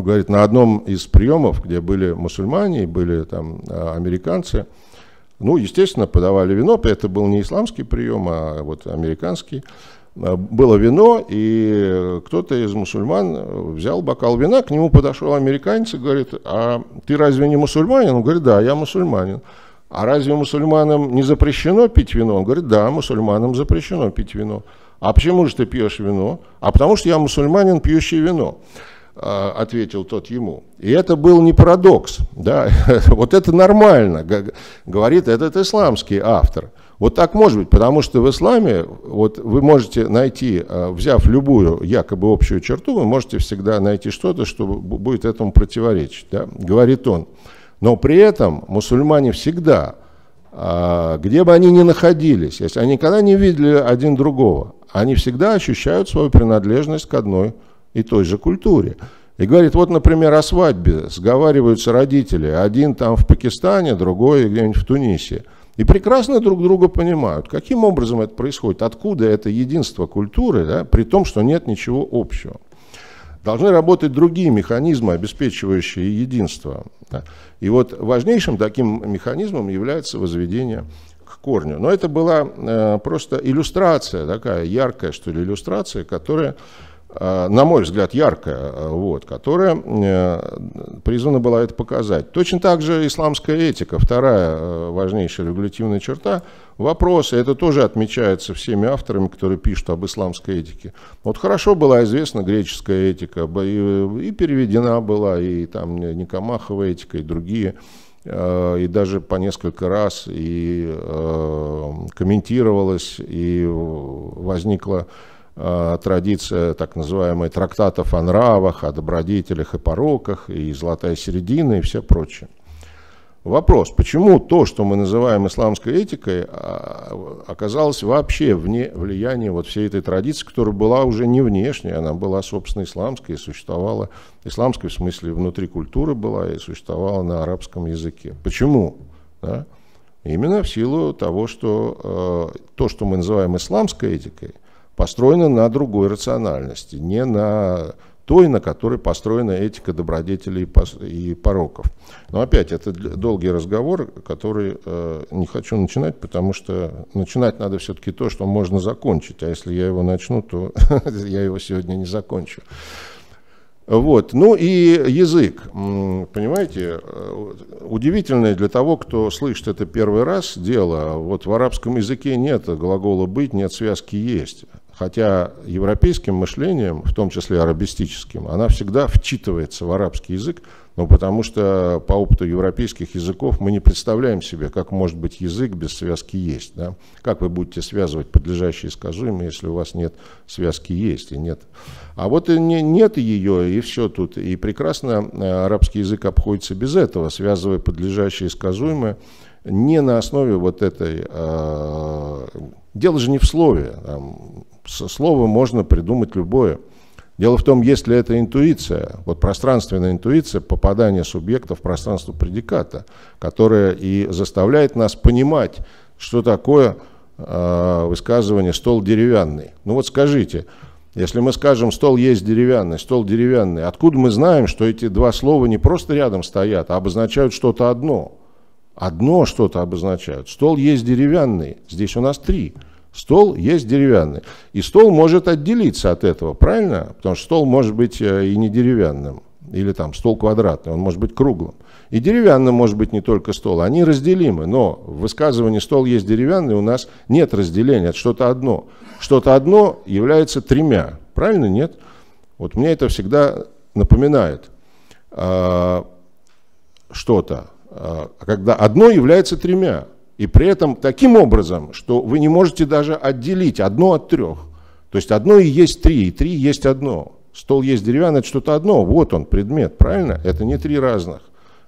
говорит, на одном из приемов, где были мусульмане, были там э, американцы, ну, естественно, подавали вино, это был не исламский прием, а вот американский, Э, было вино, и кто-то из мусульман э, взял бокал вина, к нему подошел американец и говорит, а ты разве не мусульманин? Он говорит, да, я мусульманин. А разве мусульманам не запрещено пить вино? Он говорит, да, мусульманам запрещено пить вино. А почему же ты пьешь вино? А потому что я мусульманин, пьющий вино э, ответил тот ему. И это был не парадокс, да, [LAUGHS] вот это нормально, говорит этот исламский автор. Вот так может быть, потому что в исламе вот вы можете найти, э, взяв любую якобы общую черту, вы можете всегда найти что-то, что будет этому противоречить, да? говорит он. Но при этом мусульмане всегда, а, где бы они ни находились, если они никогда не видели один другого, они всегда ощущают свою принадлежность к одной и той же культуре. И говорит, вот, например, о свадьбе сговариваются родители, один там в Пакистане, другой где-нибудь в Тунисе – и прекрасно друг друга понимают, каким образом это происходит, откуда это единство культуры, да, при том, что нет ничего общего. Должны работать другие механизмы, обеспечивающие единство. Да. И вот важнейшим таким механизмом является возведение к корню. Но это была э, просто иллюстрация, такая яркая, что ли, иллюстрация, которая Э, на мой взгляд, яркая, э, вот, которая э, призвана была это показать. Точно так же исламская этика, вторая важнейшая регулятивная черта, Вопрос, это тоже отмечается всеми авторами, которые пишут об исламской этике. Вот хорошо была известна греческая этика, и, и переведена была, и там Никомахова этика, и другие и даже по несколько раз и комментировалась, и возникла Э, традиция так называемой трактатов о нравах, о добродетелях и пороках, и золотая середина, и все прочее. Вопрос, почему то, что мы называем исламской этикой, а, оказалось вообще вне влияния вот всей этой традиции, которая была уже не внешней, она была, собственно, исламской и существовала, исламской в смысле внутри культуры была и существовала на арабском языке. Почему? Да? Именно в силу того, что э, то, что мы называем исламской этикой – построена на другой рациональности, не на той, на которой построена этика добродетелей и пороков. Но опять, это долгий разговор, который э, не хочу начинать, потому что начинать надо все-таки то, что можно закончить, а если я его начну, то [LAUGHS] я его сегодня не закончу. Вот. Ну и язык, понимаете, э, удивительное для того, кто слышит это первый раз дело. Вот в арабском языке нет глагола «быть», нет связки «есть». Хотя европейским мышлением, в том числе арабистическим, она всегда вчитывается в арабский язык, но потому что по опыту европейских языков мы не представляем себе, как может быть язык без связки «есть». Да? Как вы будете связывать подлежащие сказуемые, если у вас нет связки «есть» и нет. А вот и не, нет ее, и все тут. И прекрасно э, арабский язык обходится без этого, связывая подлежащие сказуемые не на основе вот этой... Э, дело же не в слове. Там, со слова можно придумать любое. Дело в том, если это интуиция, вот пространственная интуиция, попадание субъекта в пространство предиката, которая и заставляет нас понимать, что такое э, высказывание «стол деревянный». Ну вот скажите, если мы скажем «стол есть деревянный», «стол деревянный», откуда мы знаем, что эти два слова не просто рядом стоят, а обозначают что-то одно? Одно что-то обозначают. «Стол есть деревянный», здесь у нас три – Стол есть деревянный. И стол может отделиться от этого, правильно? Потому что стол может быть э, и не деревянным. Или там стол квадратный, он может быть круглым. И деревянным может быть не только стол, они разделимы. Но в высказывании «стол есть деревянный» у нас нет разделения, это что-то одно. Что-то одно является тремя, правильно, нет? Вот мне это всегда напоминает э, что-то, э, а когда одно является тремя. И при этом таким образом, что вы не можете даже отделить одно от трех. То есть одно и есть три, и три есть одно. Стол есть деревянный, это что-то одно. Вот он, предмет, правильно? Это не три разных.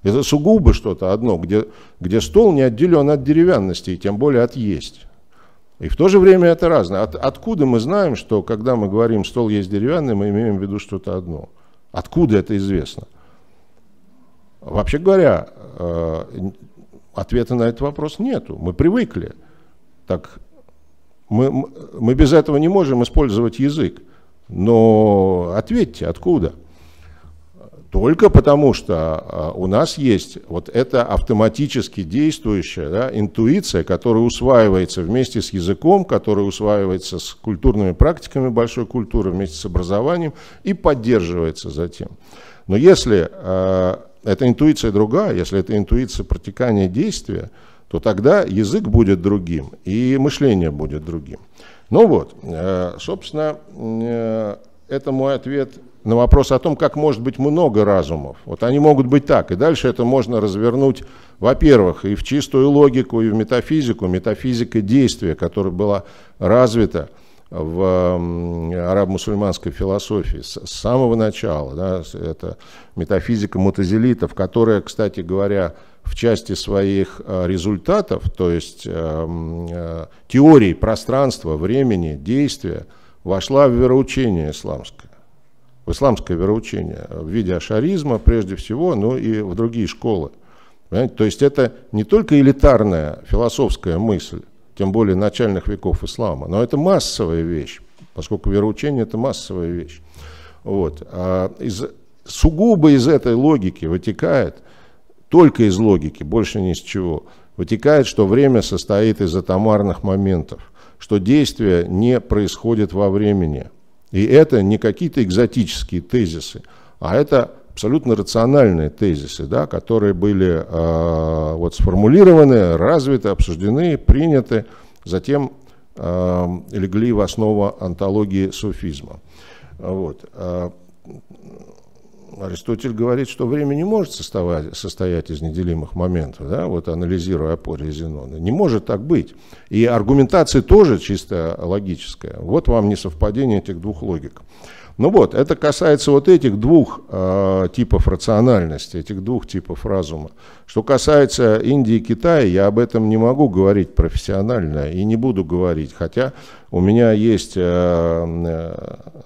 Это сугубо что-то одно, где, где стол не отделен от деревянности, и тем более от есть. И в то же время это разное. От, откуда мы знаем, что когда мы говорим «стол есть деревянный», мы имеем в виду что-то одно? Откуда это известно? Вообще говоря, э, Ответа на этот вопрос нету. Мы привыкли. Так, мы, мы без этого не можем использовать язык. Но ответьте, откуда? Только потому, что а, у нас есть вот эта автоматически действующая да, интуиция, которая усваивается вместе с языком, которая усваивается с культурными практиками большой культуры, вместе с образованием и поддерживается затем. Но если а, эта интуиция другая. Если это интуиция протекания действия, то тогда язык будет другим и мышление будет другим. Ну вот, э, собственно, э, это мой ответ на вопрос о том, как может быть много разумов. Вот они могут быть так, и дальше это можно развернуть, во-первых, и в чистую логику, и в метафизику, метафизика действия, которая была развита – в арабо-мусульманской философии с самого начала. Да, это метафизика мутазилитов, которая, кстати говоря, в части своих э, результатов, то есть э, э, теории пространства, времени, действия, вошла в вероучение исламское, в исламское вероучение, в виде ашаризма прежде всего, но ну и в другие школы. Понимаете? То есть это не только элитарная философская мысль, тем более начальных веков ислама. Но это массовая вещь, поскольку вероучение – это массовая вещь. Вот. А из, сугубо из этой логики вытекает, только из логики, больше ни из чего, вытекает, что время состоит из атомарных моментов, что действия не происходят во времени. И это не какие-то экзотические тезисы, а это абсолютно рациональные тезисы, да, которые были э, вот, сформулированы, развиты, обсуждены, приняты, затем э, легли в основу антологии суфизма. Вот. А, Аристотель говорит, что время не может составать, состоять из неделимых моментов, да, вот анализируя опоре Зенона. Не может так быть. И аргументация тоже чисто логическая. Вот вам не совпадение этих двух логик. Ну вот, это касается вот этих двух э, типов рациональности, этих двух типов разума. Что касается Индии и Китая, я об этом не могу говорить профессионально и не буду говорить, хотя у меня есть э, э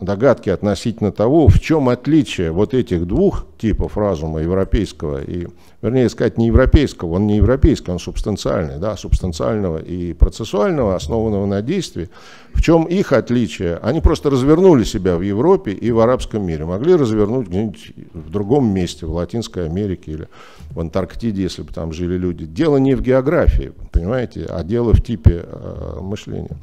догадки относительно того, в чем отличие вот этих двух типов разума, европейского и вернее сказать, не европейского, он не европейский, он субстанциальный, да, субстанциального и процессуального, основанного на действии. В чем их отличие? Они просто развернули себя в Европе и в арабском мире, могли развернуть где-нибудь в другом месте, в Латинской Америке или в Антарктиде, если бы там жили люди. Дело не в географии, понимаете, а дело в типе э, мышления.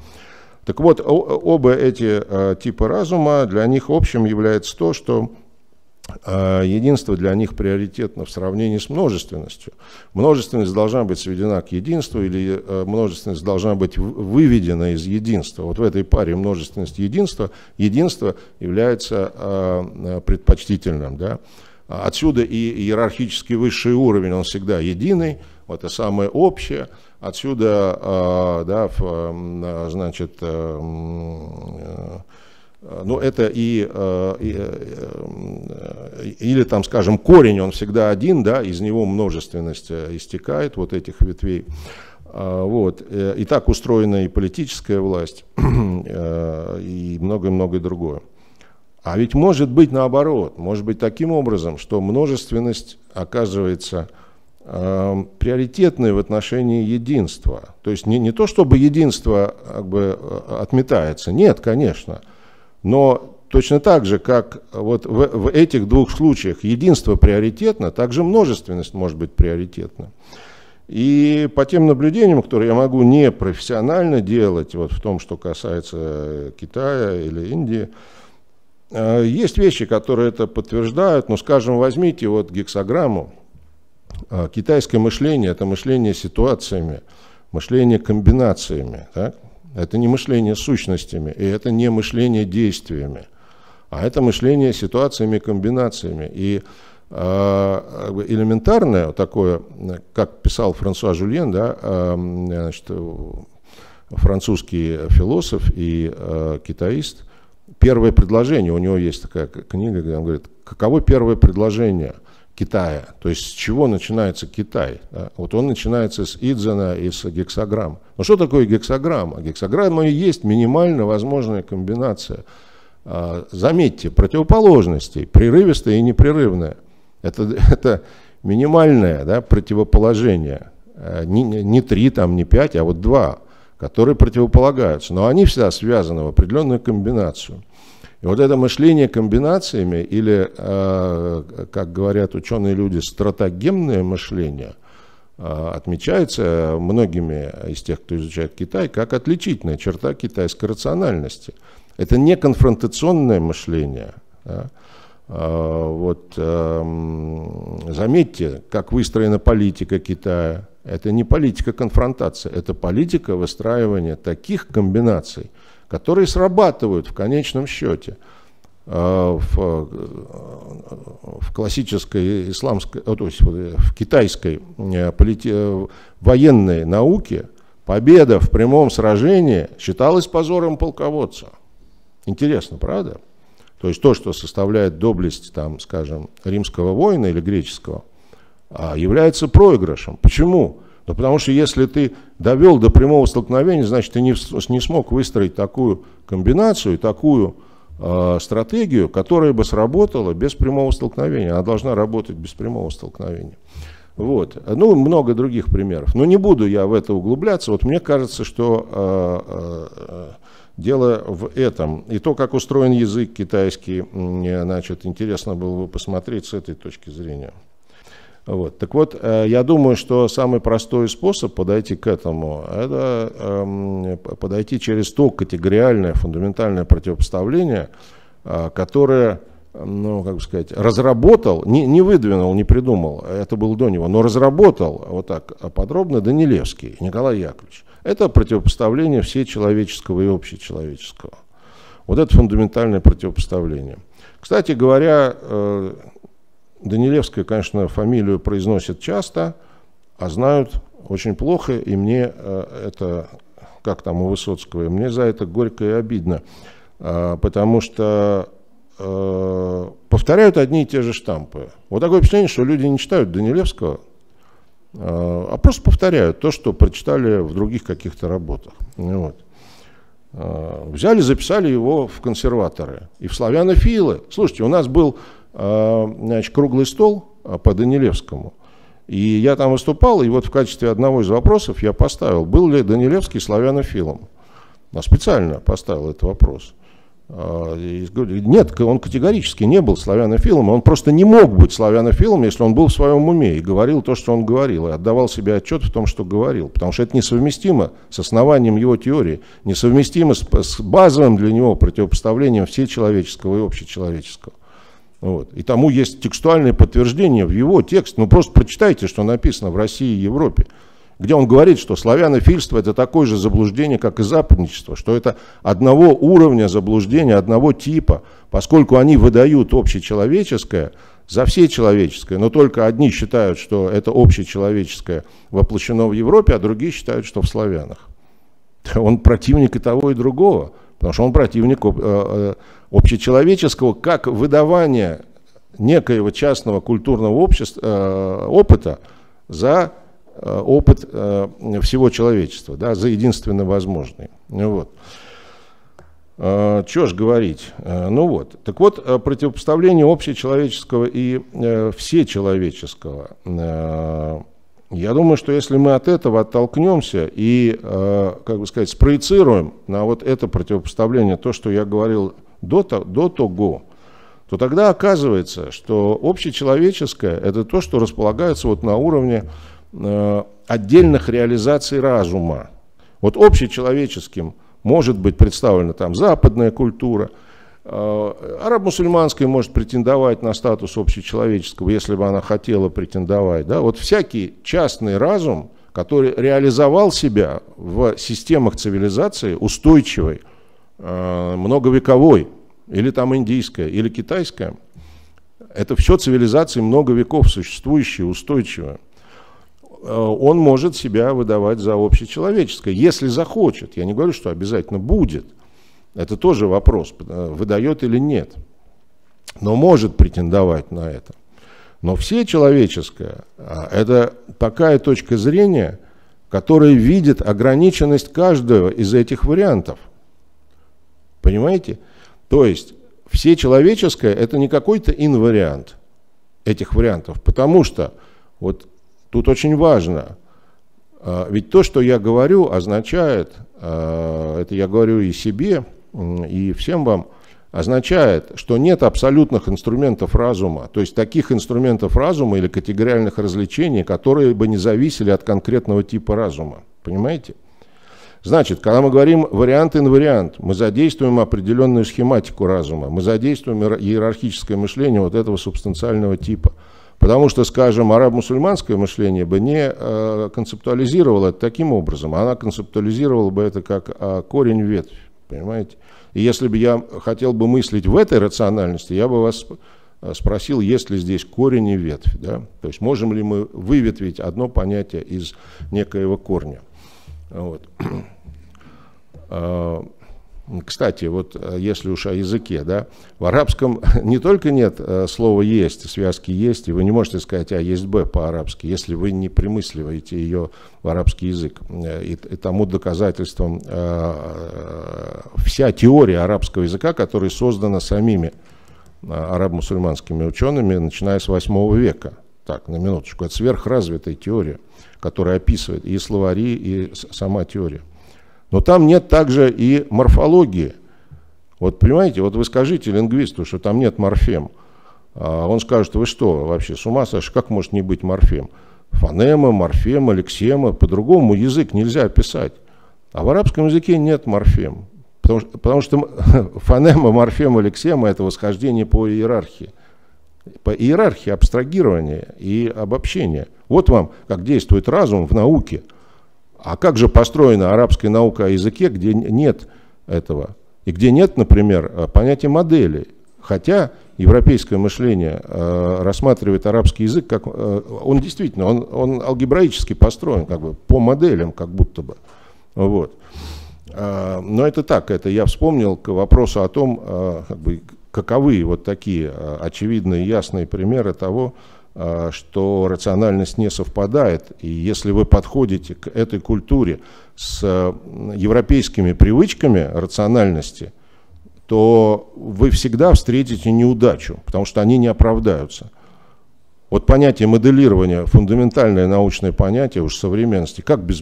Так вот, оба эти э, типа разума, для них общим является то, что а единство для них приоритетно в сравнении с множественностью. Множественность должна быть сведена к единству или э, множественность должна быть выведена из единства. Вот в этой паре множественность единство. единство является э, предпочтительным. Да? Отсюда и иерархически высший уровень, он всегда единый, вот это самое общее. Отсюда, э, да, значит, Э, Но ну, это и, э, и, э, или там, скажем, корень, он всегда один, да, из него множественность истекает, вот этих ветвей. А, вот. И так устроена и политическая власть, [CLEARS THROAT] и многое-многое другое. А ведь может быть наоборот, может быть таким образом, что множественность оказывается э, приоритетной в отношении единства. То есть не, не то, чтобы единство как бы, отметается, нет, конечно – но точно так же, как э, вот в, в этих двух случаях единство приоритетно, также множественность может быть приоритетна. И по тем наблюдениям, которые я могу непрофессионально делать, вот в том, что касается э, Китая или Индии, э, есть вещи, которые это подтверждают. Но, скажем, возьмите вот гексограмму. Китайское мышление – это мышление ситуациями, мышление комбинациями. Так? Это не мышление сущностями, и это не мышление действиями, а это мышление ситуациями, комбинациями. И а, элементарное такое, как писал Франсуа Жульен, да, а, значит, французский философ и а, китаист, первое предложение, у него есть такая книга, где он говорит, каково первое предложение – Китая. То есть с чего начинается Китай? Да? Вот он начинается с Идзена и с гексограмм. Но что такое гексограмма? Гексограмма и есть минимально возможная комбинация. А, заметьте, противоположностей, прерывистая и непрерывная. Это, [LAUGHS] это минимальное да, противоположение. А, не, не три, там, не пять, а вот два, которые противополагаются. Но они всегда связаны в определенную комбинацию. И вот это мышление комбинациями или, э, как говорят ученые люди, стратегемное мышление э, отмечается многими из тех, кто изучает Китай, как отличительная черта китайской рациональности. Это не конфронтационное мышление. Да? Э, вот эм, заметьте, как выстроена политика Китая. Это не политика конфронтации, это политика выстраивания таких комбинаций, которые срабатывают в конечном счете э, в, э, в классической исламской, э, то есть в китайской полити, военной науке победа в прямом сражении считалась позором полководца. Интересно, правда? То есть то, что составляет доблесть, там, скажем, римского воина или греческого, а, является проигрышем. Почему? Но ну, потому что если ты довел до прямого столкновения, значит, ты не, не смог выстроить такую комбинацию, такую э, стратегию, которая бы сработала без прямого столкновения. Она должна работать без прямого столкновения. Вот. Ну, много других примеров. Но не буду я в это углубляться. Вот мне кажется, что э, э, дело в этом. И то, как устроен язык китайский, мне, значит, интересно было бы посмотреть с этой точки зрения. Вот. Так вот, э, я думаю, что самый простой способ подойти к этому, это эм, подойти через то категориальное, фундаментальное противопоставление, э, которое, ну, как бы сказать, разработал, не, не выдвинул, не придумал, это было до него, но разработал вот так подробно Данилевский Николай Яковлевич. Это противопоставление всечеловеческого и общечеловеческого. Вот это фундаментальное противопоставление. Кстати говоря, э, Данилевская, конечно, фамилию произносят часто, а знают очень плохо, и мне э, это, как там у Высоцкого, и мне за это горько и обидно, э, потому что э, повторяют одни и те же штампы. Вот такое впечатление, что люди не читают Данилевского, а просто повторяют то, что прочитали в других каких-то работах. Вот. Взяли, записали его в консерваторы и в славянофилы. Слушайте, у нас был а, значит, круглый стол а, по Данилевскому. И я там выступал, и вот в качестве одного из вопросов я поставил, был ли Данилевский славянофилом. Я а специально поставил этот вопрос. Нет, он категорически не был славянофилом, он просто не мог быть славянофилом, если он был в своем уме и говорил то, что он говорил, и отдавал себе отчет в том, что говорил, потому что это несовместимо с основанием его теории, несовместимо с, с базовым для него противопоставлением всечеловеческого и общечеловеческого. Вот. И тому есть текстуальное подтверждение в его тексте. Ну просто прочитайте, что написано в России и Европе, где он говорит, что славянофильство это такое же заблуждение, как и западничество, что это одного уровня заблуждения, одного типа, поскольку они выдают общечеловеческое за все человеческое, но только одни считают, что это общечеловеческое воплощено в Европе, а другие считают, что в славянах. [LAUGHS] Он противник и того, и другого. Потому что он противник э, э, общечеловеческого, как выдавание некоего частного культурного общества, э, опыта за опыт всего человечества, да, за единственно возможный. Ну вот. Что ж говорить? Ну вот. Так вот, противопоставление общечеловеческого и всечеловеческого я думаю, что если мы от этого оттолкнемся и, э, как бы сказать, спроецируем на вот это противопоставление, то, что я говорил до, до того, то тогда оказывается, что общечеловеческое – это то, что располагается вот на уровне э, отдельных реализаций разума. Вот общечеловеческим может быть представлена там западная культура – Араб-мусульманская может претендовать на статус общечеловеческого, если бы она хотела претендовать. Да? Вот всякий частный разум, который реализовал себя в системах цивилизации устойчивой, э, многовековой, или там индийская, или китайская, это все цивилизации много веков существующие, устойчивые. Э, он может себя выдавать за общечеловеческое, если захочет. Я не говорю, что обязательно будет – это тоже вопрос, э, выдает или нет. Но может претендовать на это. Но все человеческое а, – это такая точка зрения, которая видит ограниченность каждого из этих вариантов. Понимаете? То есть все человеческое – это не какой-то инвариант этих вариантов, потому что вот тут очень важно, а, ведь то, что я говорю, означает, а, это я говорю и себе, и всем вам означает, что нет абсолютных инструментов разума, то есть таких инструментов разума или категориальных развлечений, которые бы не зависели от конкретного типа разума. Понимаете? Значит, когда мы говорим вариант-инвариант, мы задействуем определенную схематику разума, мы задействуем иерархическое мышление вот этого субстанциального типа. Потому что, скажем, араб-мусульманское мышление бы не э, концептуализировало это таким образом, а она концептуализировала бы это как э, корень ветвь. Понимаете? И если бы я хотел бы мыслить в этой рациональности, я бы вас э, спросил, есть ли здесь корень и ветвь. Да? То есть можем ли мы выветвить одно понятие из некоего корня. Вот. [CLEARS THROAT] А, кстати, вот э, если уж о языке, да, в арабском [LAUGHS] не только нет э, слова «есть», связки «есть», и вы не можете сказать «а есть б» по-арабски, если вы не примысливаете ее в арабский язык. Э, и, и тому доказательством э, вся теория арабского языка, которая создана самими арабо-мусульманскими учеными, начиная с 8 века. Так, на минуточку. Это сверхразвитая теория, которая описывает и словари, и сама теория. Но там нет также и морфологии. Вот понимаете, вот вы скажите лингвисту, что там нет морфем. А он скажет, вы что, вообще с ума сошли, как может не быть морфем? Фонема, морфема, лексема, по-другому язык нельзя описать. А в арабском языке нет морфем. Потому что, потому что [LAUGHS] фонема, морфема, лексема – это восхождение по иерархии. По иерархии абстрагирования и обобщения. Вот вам, как действует разум в науке – а как же построена арабская наука о языке, где нет этого? И где нет, например, э, понятия модели? Хотя европейское мышление э, рассматривает арабский язык как... Э, он действительно, он, он алгебраически построен, как бы, по моделям, как будто бы. Вот. Э, но это так, это я вспомнил к вопросу о том, э, как бы, каковы вот такие э, очевидные, ясные примеры того, э, Э, что рациональность не совпадает. И если вы подходите к этой культуре с э, европейскими привычками рациональности, то вы всегда встретите неудачу, потому что они не оправдаются. Вот понятие моделирования, фундаментальное научное понятие уж современности, как без,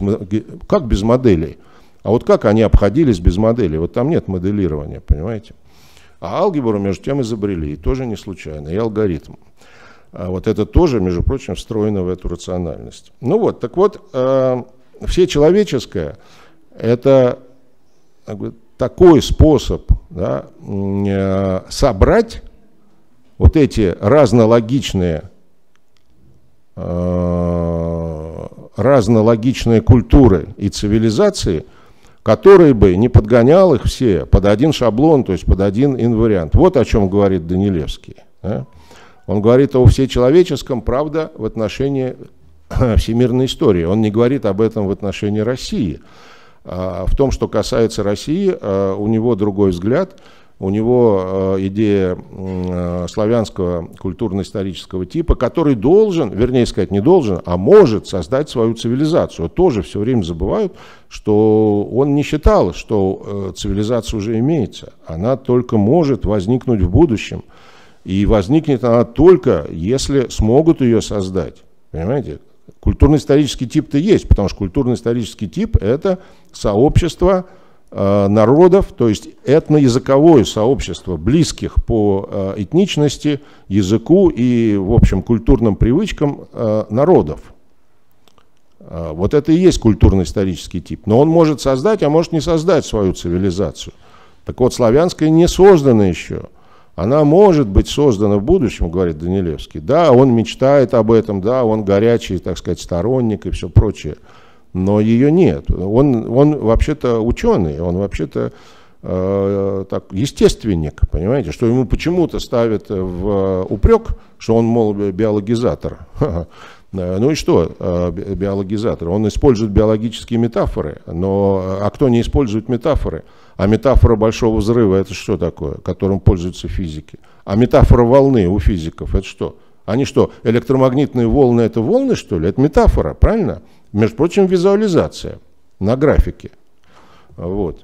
как без моделей. А вот как они обходились без моделей? Вот там нет моделирования, понимаете? А алгебру, между тем, изобрели, и тоже не случайно, и алгоритм а Вот это тоже, между прочим, встроено в эту рациональность. Ну вот, так вот, э, все человеческое – это такой способ да, э, собрать вот эти разнологичные, э, разнологичные культуры и цивилизации, которые бы не подгонял их все под один шаблон, то есть под один инвариант. Вот о чем говорит Данилевский. Да? Он говорит о всечеловеческом, правда, в отношении [CLEARS THROAT] всемирной истории. Он не говорит об этом в отношении России. А, в том, что касается России, а, у него другой взгляд. У него а, идея славянского культурно-исторического типа, который должен, вернее сказать, не должен, а может создать свою цивилизацию. Тоже все время забывают, что он не считал, что э, цивилизация уже имеется. Она только может возникнуть в будущем. И возникнет она только, если смогут ее создать. Понимаете? Культурно-исторический тип-то есть, потому что культурно-исторический тип – это сообщество э, народов, то есть этноязыковое сообщество близких по э, этничности, языку и, в общем, культурным привычкам э, народов. Э, вот это и есть культурно-исторический тип. Но он может создать, а может не создать свою цивилизацию. Так вот, славянская не создана еще – она может быть создана в будущем, говорит Данилевский. Да, он мечтает об этом, да, он горячий, так сказать, сторонник и все прочее. Но ее нет. Он, он вообще-то ученый, он вообще-то э, так, естественник, понимаете, что ему почему-то ставят в упрек, что он, мол, биологизатор. [LAUGHS] Э, ну и что э, биологизатор? Он использует биологические метафоры, но э, а кто не использует метафоры? А метафора большого взрыва это что такое, которым пользуются физики? А метафора волны у физиков это что? Они что, электромагнитные волны это волны что ли? Это метафора, правильно? Между прочим, визуализация на графике. Вот.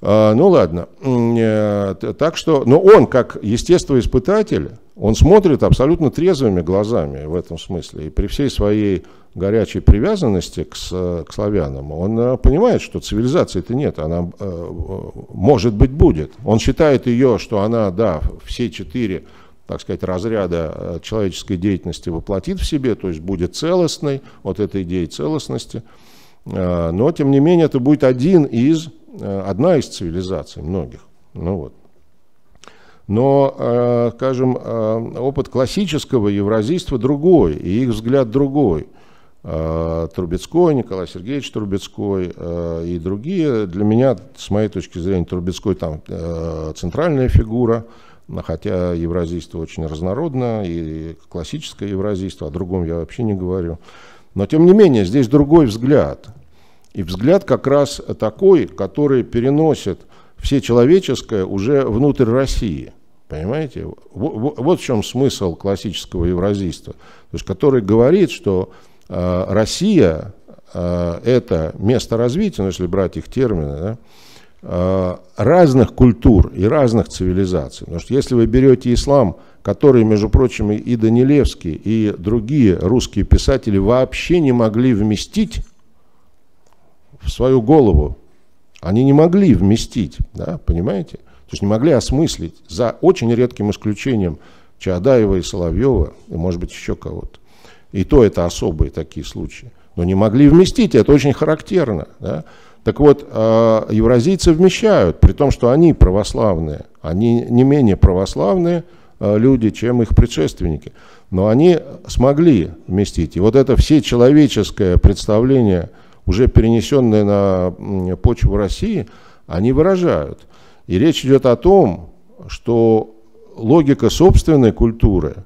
Ну ладно. Так что, но он как естествоиспытатель он смотрит абсолютно трезвыми глазами в этом смысле. И при всей своей горячей привязанности к, к славянам, он э, понимает, что цивилизации-то нет, она, э, может быть, будет. Он считает ее, что она, да, все четыре, так сказать, разряда э, человеческой деятельности воплотит в себе, то есть будет целостной, вот эта идея целостности. Но, тем не менее, это будет один из, одна из цивилизаций многих. Ну вот. Но, э, скажем, э, опыт классического евразийства другой, и их взгляд другой. Э, Трубецкой, Николай Сергеевич Трубецкой и другие. Для меня, с моей точки зрения, Трубецкой там центральная фигура, хотя евразийство очень разнородно, и классическое евразийство, о другом я вообще не говорю. Но, тем не менее, здесь другой взгляд. И взгляд как раз такой, который переносит все человеческое уже внутрь России. Понимаете? Вот, в чем смысл классического евразийства, то есть, который говорит, что э, Россия э, это место развития, ну, если брать их термины, да, э, разных культур и разных цивилизаций. Потому что если вы берете ислам, который, между прочим, и Данилевский, и другие русские писатели вообще не могли вместить в свою голову, они не могли вместить, да, понимаете? То есть не могли осмыслить, за очень редким исключением Чаадаева и Соловьева, и, может быть, еще кого-то. И то это особые такие случаи. Но не могли вместить, это очень характерно. Да? Так вот, э, евразийцы вмещают, при том, что они православные, они не менее православные э, люди, чем их предшественники. Но они смогли вместить. И вот это все человеческое представление уже перенесенные на почву России, они выражают. И речь идет о том, что логика собственной культуры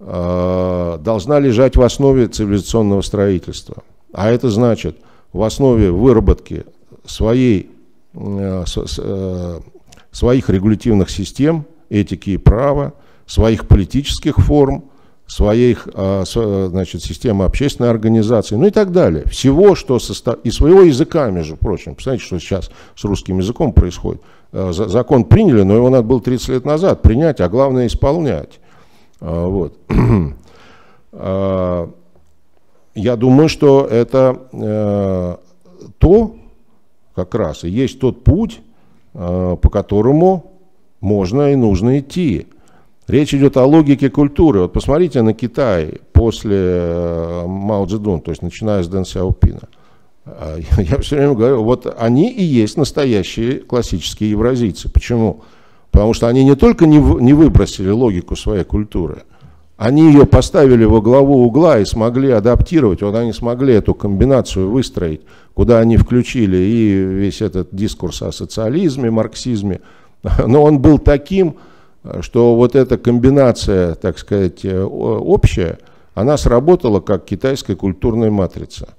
э, должна лежать в основе цивилизационного строительства. А это значит в основе выработки своей, э, с, э, своих регулятивных систем, этики и права, своих политических форм – своей а, значит, системы общественной организации, ну и так далее. Всего, что состав... и своего языка, между прочим. Посмотрите, что сейчас с русским языком происходит. А, закон приняли, но его надо было 30 лет назад принять, а главное исполнять. А, вот. [CLEARS THROAT] Я думаю, что это э, то, как раз, и есть тот путь, по которому можно и нужно идти. Речь идет о логике культуры. Вот посмотрите на Китай после э, Мао Цзэдун, то есть начиная с Дэн Сяопина. А, [LAUGHS] я все время говорю, вот они и есть настоящие классические евразийцы. Почему? Потому что они не только не, не выбросили логику своей культуры, они ее поставили во главу угла и смогли адаптировать, вот они смогли эту комбинацию выстроить, куда они включили и весь этот дискурс о социализме, марксизме. [LAUGHS] Но он был таким, что вот эта комбинация, так сказать, э, общая, она сработала как китайская культурная матрица.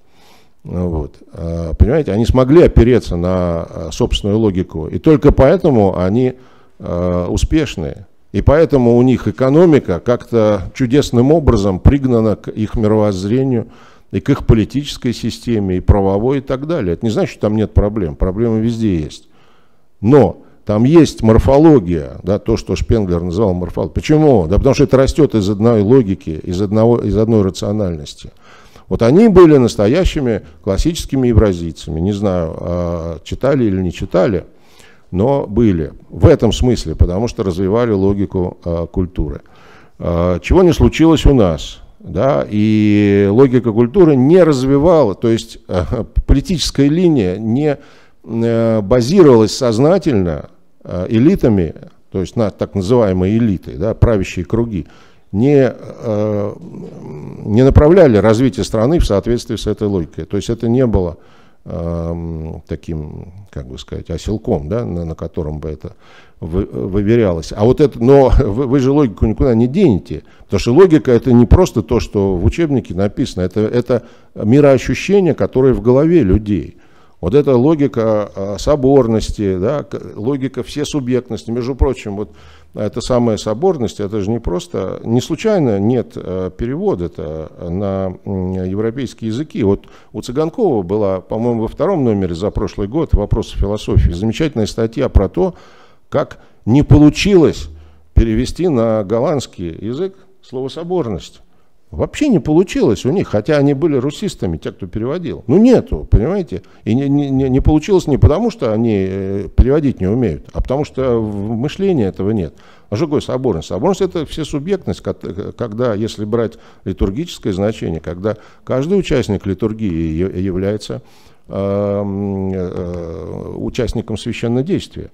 Вот. А, понимаете, они смогли опереться на а, собственную логику. И только поэтому они а, успешные. И поэтому у них экономика как-то чудесным образом пригнана к их мировоззрению, и к их политической системе, и правовой, и так далее. Это не значит, что там нет проблем. Проблемы везде есть. Но там есть морфология, да, то, что Шпенглер называл морфологией. Почему? Да потому что это растет из одной логики, из, одного, из одной рациональности. Вот они были настоящими классическими евразийцами. Не знаю, а читали или не читали, но были. В этом смысле, потому что развивали логику а, культуры. А, чего не случилось у нас. Да, и логика культуры не развивала, то есть политическая линия не э, базировалась сознательно Э, элитами, то есть на так называемые элиты, да, правящие круги, не, э, не направляли развитие страны в соответствии с этой логикой. То есть это не было э, таким, как бы сказать, оселком, да, на, на котором бы это вы, выверялось. А вот это, но [LAUGHS] вы, вы же логику никуда не денете, потому что логика это не просто то, что в учебнике написано, это, это мироощущение, которое в голове людей. Вот эта логика а, соборности, да, логика всесубъектности. Между прочим, вот а, эта самая соборность, это же не просто, не случайно нет а, перевода на европейские языки. Вот у Цыганкова была, по-моему, во втором номере за прошлый год «Вопросы философии» замечательная статья про то, как не получилось перевести на голландский язык слово «соборность». Вообще не получилось у них, хотя они были русистами, те, кто переводил. Ну нету, понимаете? И не, не, не получилось не потому, что они э, переводить не умеют, а потому что мышления этого нет. А что такое соборность? Соборность – это всесубъектность, э, когда, если брать литургическое значение, когда каждый участник литургии является э, э, участником священнодействия.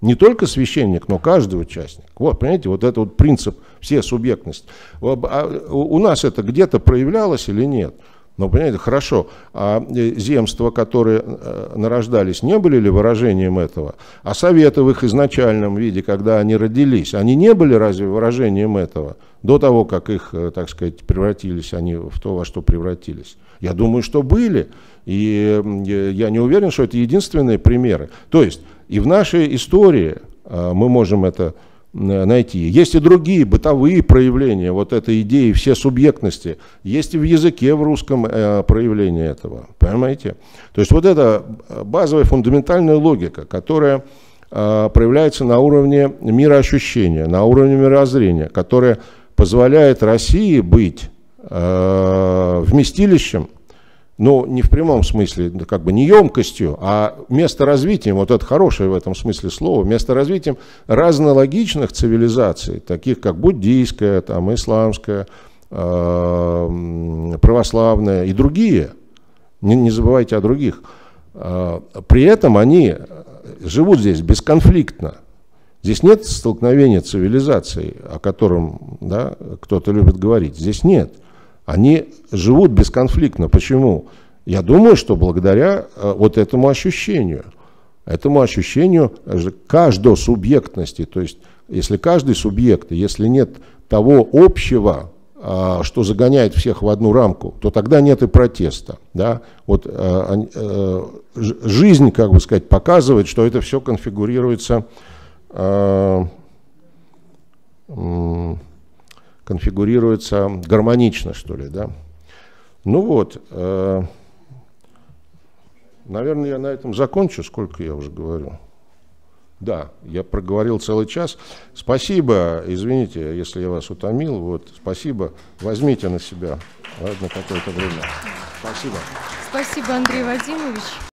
Не только священник, но каждый участник. Вот, понимаете, вот это вот принцип, все субъектность. А, у нас это где-то проявлялось или нет? Но, ну, понимаете, хорошо, а э, земства, которые э, нарождались, не были ли выражением этого? А советы в их изначальном виде, когда они родились, они не были разве выражением этого? До того, как их, э, так сказать, превратились они в то, во что превратились. Я думаю, что были. И я не уверен, что это единственные примеры. То есть и в нашей истории а, мы можем это найти. Есть и другие бытовые проявления вот этой идеи все субъектности. Есть и в языке, в русском э, проявление этого. Понимаете? То есть вот это э, базовая фундаментальная логика, которая э, проявляется на уровне мироощущения, на уровне мирозрения, которая позволяет России быть э, вместилищем ну, не в прямом смысле, как бы не емкостью, а место развитием. вот это хорошее в этом смысле слово, место развитием разнологичных цивилизаций, таких как буддийская, там, исламская, а, православная и другие. Не, не забывайте о других. А, при этом они живут здесь бесконфликтно. Здесь нет столкновения цивилизаций, о котором да, кто-то любит говорить. Здесь нет они живут бесконфликтно. Почему? Я думаю, что благодаря э, вот этому ощущению, этому ощущению каждого субъектности, то есть если каждый субъект, если нет того общего, а, что загоняет всех в одну рамку, то тогда нет и протеста. Да? Вот, э, э, жизнь, как бы сказать, показывает, что это все конфигурируется конфигурируется гармонично, что ли, да. Ну вот, э, наверное, я на этом закончу, сколько я уже говорю. Да, я проговорил целый час. Спасибо, извините, если я вас утомил. Вот, спасибо. Возьмите на себя на какое-то время. Спасибо. Спасибо, Андрей Вадимович.